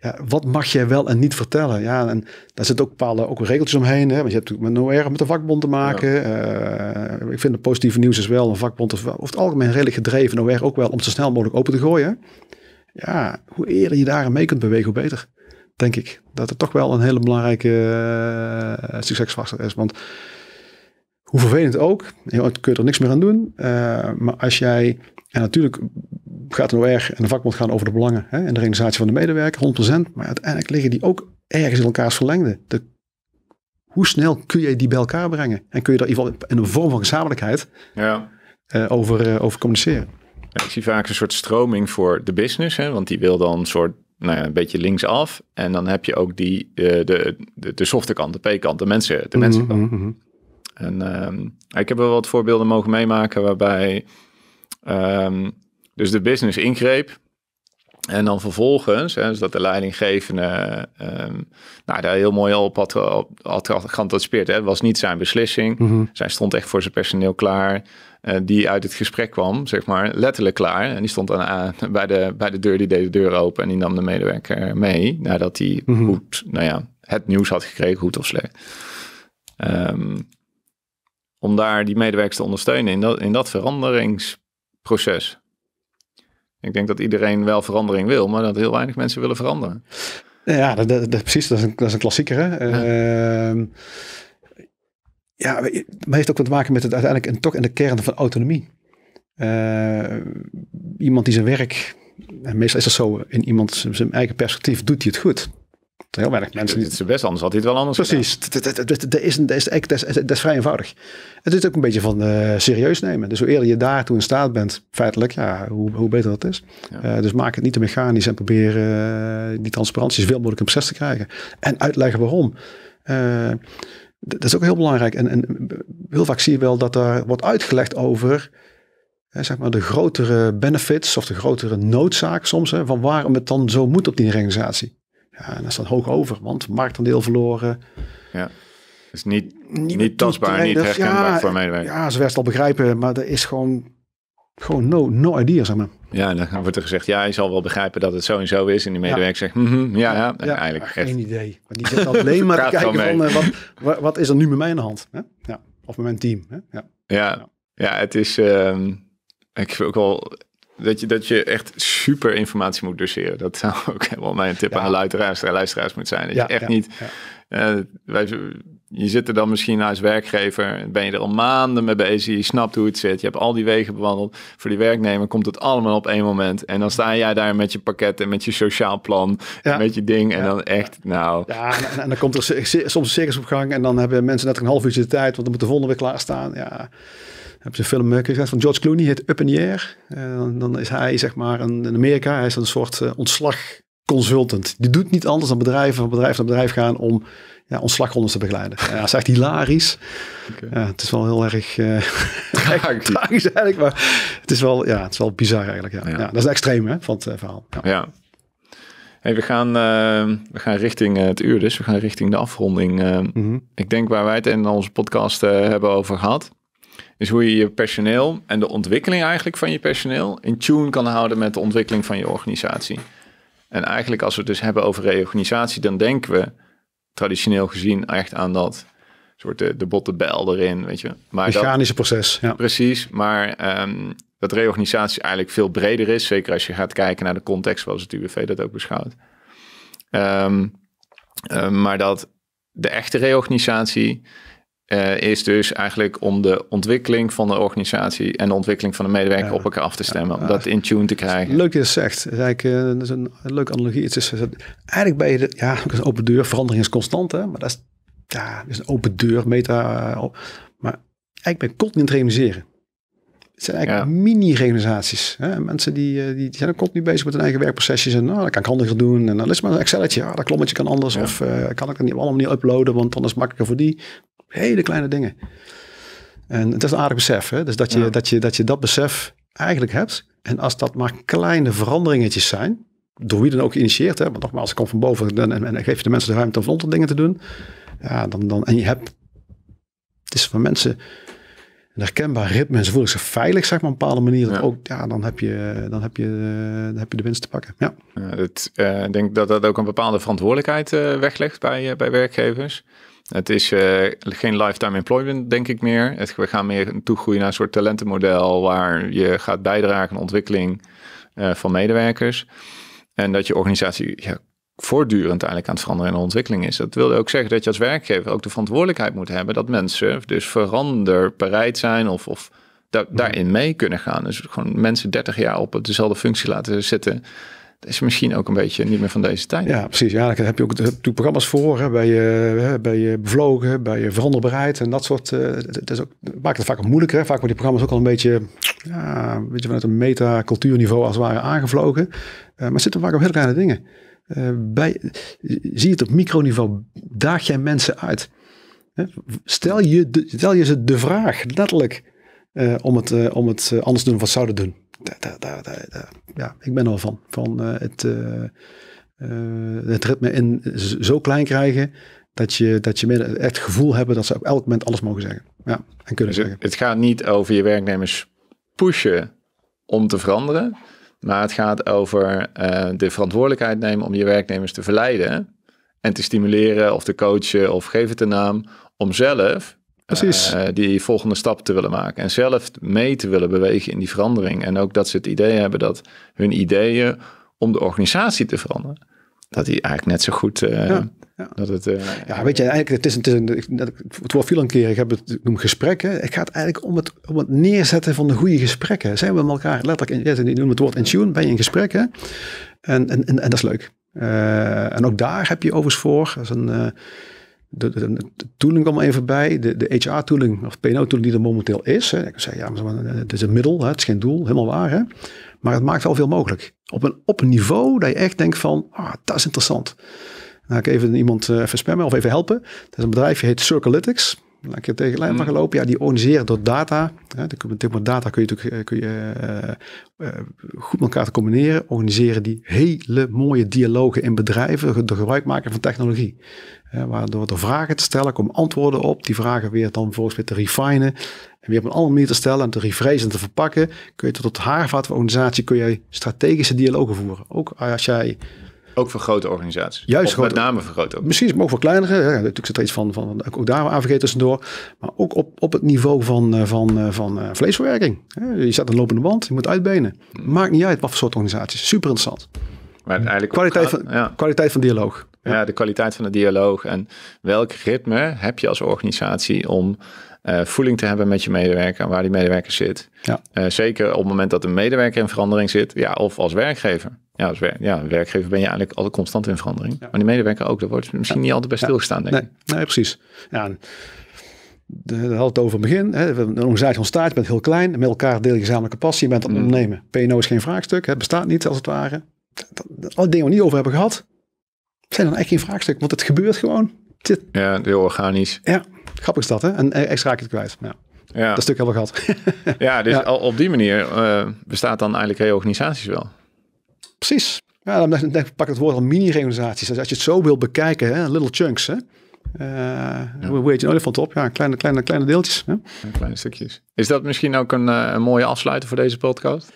ja, wat mag jij wel en niet vertellen? Ja, en daar zitten ook bepaalde ook regeltjes omheen. Hè? Want je hebt natuurlijk met erg met de vakbond te maken. Eh, ik vind het positieve nieuws is wel, een vakbond of wel, het algemeen redelijk gedreven. OR ook wel om zo snel mogelijk open te gooien. Ja, hoe eerder je daarin mee kunt bewegen, hoe beter. Denk ik. Dat het toch wel een hele belangrijke eh, succesfactor is. Want hoe vervelend ook, je, kun je er niks meer aan doen. Eh, maar als jij, en natuurlijk gaat nou een OR en de vakbond gaan over de belangen hè, en de realisatie van de medewerker, 100%. Maar uiteindelijk liggen die ook ergens in elkaars verlengde. De, hoe snel kun je die bij elkaar brengen? En kun je daar in ieder geval in een vorm van gezamenlijkheid ja. Eh, over, eh, over communiceren? ik zie vaak een soort stroming voor de business, hè, want die wil dan een soort nou ja, een beetje linksaf. En dan heb je ook die, eh, de, de, de softe kant, de P-kant, de mensen, de mhm, mensenkant. Mhm, mhm. En ehm, ik heb wel wat voorbeelden mogen meemaken waarbij ehm, dus de business ingreep. En dan vervolgens, hè, dus dat de leidinggevende um, nou, daar heel mooi op had, op, had geanticipeerd. Het was niet zijn beslissing. Mhm. Zij stond echt voor zijn personeel klaar. Eh, die uit het gesprek kwam, zeg maar, letterlijk klaar. En die stond aan, *laughs* bij, de, bij de deur, die deed de deur open en die nam de medewerker mee. Nadat hij mhm. goed, nou ja, het nieuws had gekregen, goed of slecht. Um, om daar die medewerkers te ondersteunen in dat, in dat veranderingsproces. Ik denk dat iedereen wel verandering wil, maar dat heel weinig mensen willen veranderen. Ja, dat, dat, precies. Dat is een, dat is een klassieker. Hè? Ja. Ehm, ja, maar heeft ook wat te maken met het uiteindelijk een toch in de kern van autonomie. Eh, iemand die zijn werk, en meestal is dat zo, in iemand zijn eigen perspectief, doet hij het goed heel weinig mensen niet. Het is best anders, had hij het wel anders Precies, dat is, dat is, dat is vrij eenvoudig. Het is ook een beetje van eh, serieus nemen. Dus hoe eerder je daartoe in staat bent, feitelijk, ja, hoe, hoe beter dat is. Eh, dus maak het niet te mechanisch en probeer eh, die transparantie zoveel mogelijk in proces te krijgen. En uitleggen waarom. dat is ook heel belangrijk. En, en heel vaak zie je wel dat er wordt uitgelegd over zeg maar de grotere benefits of de grotere noodzaak soms, hè, van waarom het dan zo moet op die organisatie. Ja, en dat staat hoog over, want marktaandeel verloren. Ja. is niet, niet, niet tastbaar, niet herkenbaar ja, voor medewerkers. Ja, ze werd al begrijpen, maar er is gewoon, gewoon no, no idea, zeg maar. Ja, dan wordt er gezegd, ja, je zal wel begrijpen dat het zo en zo is. En die medewerker mhm, mhm, ja. zegt, ja, ja, eigenlijk Geen idee. die alleen maar te *laughs* kijken van, eh, wat, wat, is er nu met mij aan de hand? Hè? Ja. Of met mijn team. Hè? Ja. Ja, ja. het is, ehm, ik vind ook wel dat je, dat je echt super informatie moet doseren. Dat zou *laughs* ook helemaal mijn tip ja. aan luisteraars luisteraars moet zijn. Dat ja, je echt niet... Uh, wij, je zit er dan misschien als werkgever, ben je er al maanden mee bezig, je snapt hoe het zit, je hebt al die wegen bewandeld. Voor die werknemer komt het allemaal op één moment. En dan sta mm. jij daar met je pakket en met je sociaal plan, ja. met je ding. En dan echt, nou... Ja, en, dan komt er soms een circus op gang en dan hebben mensen net een half uurtje de tijd, want dan moet de volgende weer klaarstaan. Ja hebben ze een film eh, gezet van George Clooney, heet Up in the Air. Eh, dan is hij zeg maar een, in Amerika, hij is een soort ontslag eh, ontslagconsultant. Die doet niet anders dan bedrijven van bedrijf naar bedrijf gaan om ja, ontslagrondes te begeleiden. Ja, dat is echt hilarisch. het is wel heel erg uh, *laughs* tragisch eigenlijk, maar het is wel, ja, het is wel bizar eigenlijk. Ja. ja. dat is extreem hè, van het verhaal. Ja. Hey, we, gaan, we gaan richting het uur dus, we gaan richting de afronding. Mhm. Ik denk waar wij het in onze podcast hebben over gehad, is dus hoe je je personeel en de ontwikkeling eigenlijk van je personeel in tune kan houden met de ontwikkeling van je organisatie. En eigenlijk als we het dus hebben over reorganisatie, dan denken we traditioneel gezien echt aan dat soort de, de botte bel erin, weet je. Maar Mechanische proces, ja. Precies, maar ehm, dat reorganisatie eigenlijk veel breder is, zeker als je gaat kijken naar de context zoals het UWV dat ook beschouwt. Ehm, ehm, maar dat de echte reorganisatie eh, is dus eigenlijk om de ontwikkeling van de organisatie en de ontwikkeling van de medewerker op elkaar af te stemmen. om dat in tune te krijgen. Leuk dat je zegt. Eh, dat is, een, een, leuke analogie. Het is, eigenlijk bij de, ja, *laughs* een open deur. Verandering is constant, hè? maar dat is, ja, is een open deur, meta. Eh, maar eigenlijk ben continu te realiseren. Het zijn eigenlijk ja. mini-organisaties. Mensen die, die, die zijn ook continu bezig met hun eigen werkprocesjes. En nou, dat kan ik handiger doen. En dan is maar een Excelletje. Ja, dat klommetje kan anders. Of kan ik dat niet allemaal niet uploaden, want dan is het makkelijker voor die. Hele kleine dingen. En het is een aardig besef, hè? Dus dat je, dat, je, dat je dat besef eigenlijk hebt. En als dat maar kleine veranderingetjes zijn, door wie dan ook geïnitieerd, hè? Want nogmaals, ik kom van boven en, en, geef je de mensen de ruimte om onder dingen te doen. Ja, dan, dan, en je hebt, het is voor mensen een herkenbaar ritme en ze voelen zich veilig, zeg maar, op een bepaalde manier. Ook, ja, dan heb je, dan heb je, dan heb je de winst te pakken. Ja. Eh, ik denk dat dat ook een bepaalde verantwoordelijkheid uh, weglegt bij, eh, bij werkgevers. Het is eh, geen lifetime employment, denk ik meer. we gaan meer toegroeien naar een soort talentenmodel waar je gaat bijdragen aan ontwikkeling eh, van medewerkers. En dat je organisatie ja, voortdurend eigenlijk aan het veranderen en ontwikkeling is. Dat wilde ook zeggen dat je als werkgever ook de verantwoordelijkheid moet hebben dat mensen dus veranderbereid zijn of, of daarin mee kunnen gaan. Dus gewoon mensen 30 jaar op dezelfde functie laten zitten dat is misschien ook een beetje niet meer van deze tijd. Ja, precies. Ja, daar heb je ook de programma's voor, hè, bij, je, bij bevlogen, bij je veranderbaarheid en dat soort. Uh, dat is ook, maakt het vaak ook moeilijker. Vaak worden die programma's ook al een beetje, ja, je, vanuit een metacultuurniveau als het ware aangevlogen. Eh, maar het zitten vaak op heel kleine dingen. Uh, bij, zie het op microniveau, daag jij mensen uit. Stel je, stel je ze de vraag, letterlijk, om het, om het anders te doen wat zouden doen ja, ik ben er van. van. Van eh, het, eh, eh, het ritme in zo klein krijgen dat je, dat je echt het gevoel hebben dat ze op elk moment alles mogen zeggen. Ja, en kunnen dus zeggen. Het gaat niet over je werknemers pushen om te veranderen. Maar het gaat over de verantwoordelijkheid nemen om je werknemers te verleiden. En te stimuleren of te coachen of geef het een naam. Om zelf Precies. Uh, die volgende stap te willen maken. En zelf mee te willen bewegen in die verandering. En ook dat ze het idee hebben dat hun ideeën om de organisatie te veranderen, dat die eigenlijk net zo goed. Uh, ja, Dat het, uh, ja, weet je, eigenlijk, het is, een, het wordt veel een keer, ik heb het noem gesprekken. Het gaat eigenlijk om het, om het neerzetten van de goede gesprekken. Zijn we met elkaar letterlijk, in, die noemen het woord in tune, ben je in gesprekken. En, en, en, en dat is leuk. en ook daar heb je overigens voor, als een de, de, de, tooling kwam even bij, de, de HR-tooling of PNO-tooling die er momenteel is. Hè. Ik zei, ja, maar eh, het is een middel, hè, het is geen doel, helemaal waar. Hè. Maar het maakt al veel mogelijk. Op een, op een niveau dat je echt denkt van, ah, dat is interessant. Nou, ik even iemand eh, even spammen of even helpen. Dat is een bedrijf, heet Circalytics laat ik je tegen lijn van mm. gelopen. Ja, die organiseren door data. Hè, met data kun je natuurlijk eh, kun je, eh, eh, goed met elkaar te combineren. Organiseren die hele mooie dialogen in bedrijven de gebruik maken van technologie. Hè, waardoor er vragen te stellen komen antwoorden op. Die vragen weer dan volgens mij te refinen. En weer op een andere manier te stellen en te refrezen en te verpakken. Kun je tot het haarvat van organisatie kun je strategische dialogen voeren. Ook als jij ook voor grote organisaties. Juist. Grote, met name voor grote organisaties. ook voor kleinere. Ja, natuurlijk zit er iets van, van ook daar AVG tussendoor. Maar ook op, op het niveau van, eh, van, eh, van eh, vleesverwerking. Je staat een lopende band, je moet uitbenen. Mm. Maakt niet uit wat voor soort organisaties. Super interessant. Maar eigenlijk kwaliteit, van, ja. kwaliteit van dialoog. Ja. ja, de kwaliteit van de dialoog. En welk ritme heb je als organisatie om eh, voeling te hebben met je medewerker en waar die medewerker zit. Ja. Eh, zeker op het moment dat een medewerker in verandering zit, ja, of als werkgever. Ja, als werkgever ben je eigenlijk altijd constant in verandering. Maar die medewerker ook, daar wordt misschien niet altijd bij stilgestaan, denk ik. Nee, nee precies. Ja, de had het over het begin. Hè. Een organisatie ontstaat, je bent heel klein. Met elkaar deel je gezamenlijke passie. Je bent aan het mm. ondernemen. PNO is geen vraagstuk. Het bestaat niet, als het ware. Alle dingen we niet over hebben gehad, zijn dan echt geen vraagstuk. Want het gebeurt gewoon. Ja, heel organisch. Ja. Grappig is dat, hè? En echt raak je het kwijt. Ja. Dat stuk hebben we gehad. *laughs* ja, dus op die manier eh, bestaat dan eigenlijk reorganisaties wel. Precies. Ja, dan, pak ik het woord al mini-reorganisaties. Dus als je het zo wil bekijken, hè, little chunks. Hè? Uh, Hoe je nou een olifant op? Ja, kleine, kleine, kleine deeltjes. Hè? Kleine stukjes. Is dat misschien ook een, eh, een mooie afsluiter voor deze podcast?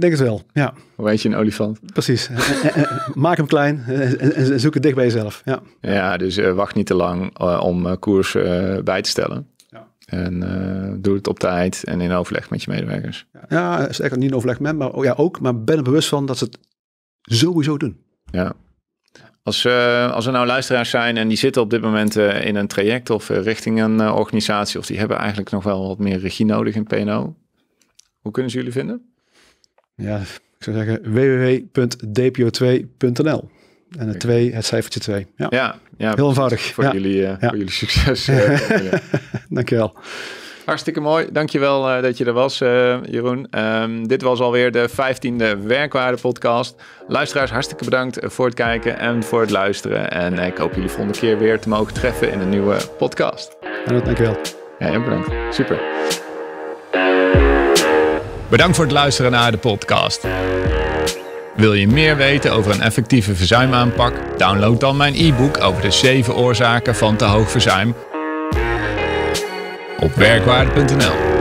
denk het wel, ja. Hoe je een olifant? Precies. Eh, eh, eh, maak hem klein en zoek het dicht bij jezelf. Ja, ja dus wacht niet te lang om koers bij te stellen. Ja. En doe het op tijd en in overleg met je medewerkers. Ja, eigenlijk niet in overleg met, maar oh ja, ook. Maar ben er bewust van dat ze het sowieso doen. Ja. Als, uh, als er nou luisteraars zijn en die zitten op dit moment in een traject of richting een organisatie... of die hebben eigenlijk nog wel wat meer regie nodig in P&O. Hoe kunnen ze jullie vinden? Ja, ik zou zeggen www.dpo2.nl. En het, twee, het cijfertje 2. Ja. ja. heel eenvoudig. Voor, Jullie, uh, voor jullie succes. Eh, *laughs* dankjewel. Hartstikke mooi. Dankjewel wel eh, dat je er was, Jeroen. Ehm, dit was alweer de 15e Werkwaarde podcast. Luisteraars, hartstikke bedankt voor het kijken en voor het luisteren. En ik hoop jullie volgende keer weer te mogen treffen in een nieuwe podcast. En dankjewel. Ja, heel bedankt. Super. Bedankt voor het luisteren naar de podcast. Wil je meer weten over een effectieve verzuimaanpak? Download dan mijn e-book over de 7 oorzaken van te hoog verzuim op werkwaarde.nl.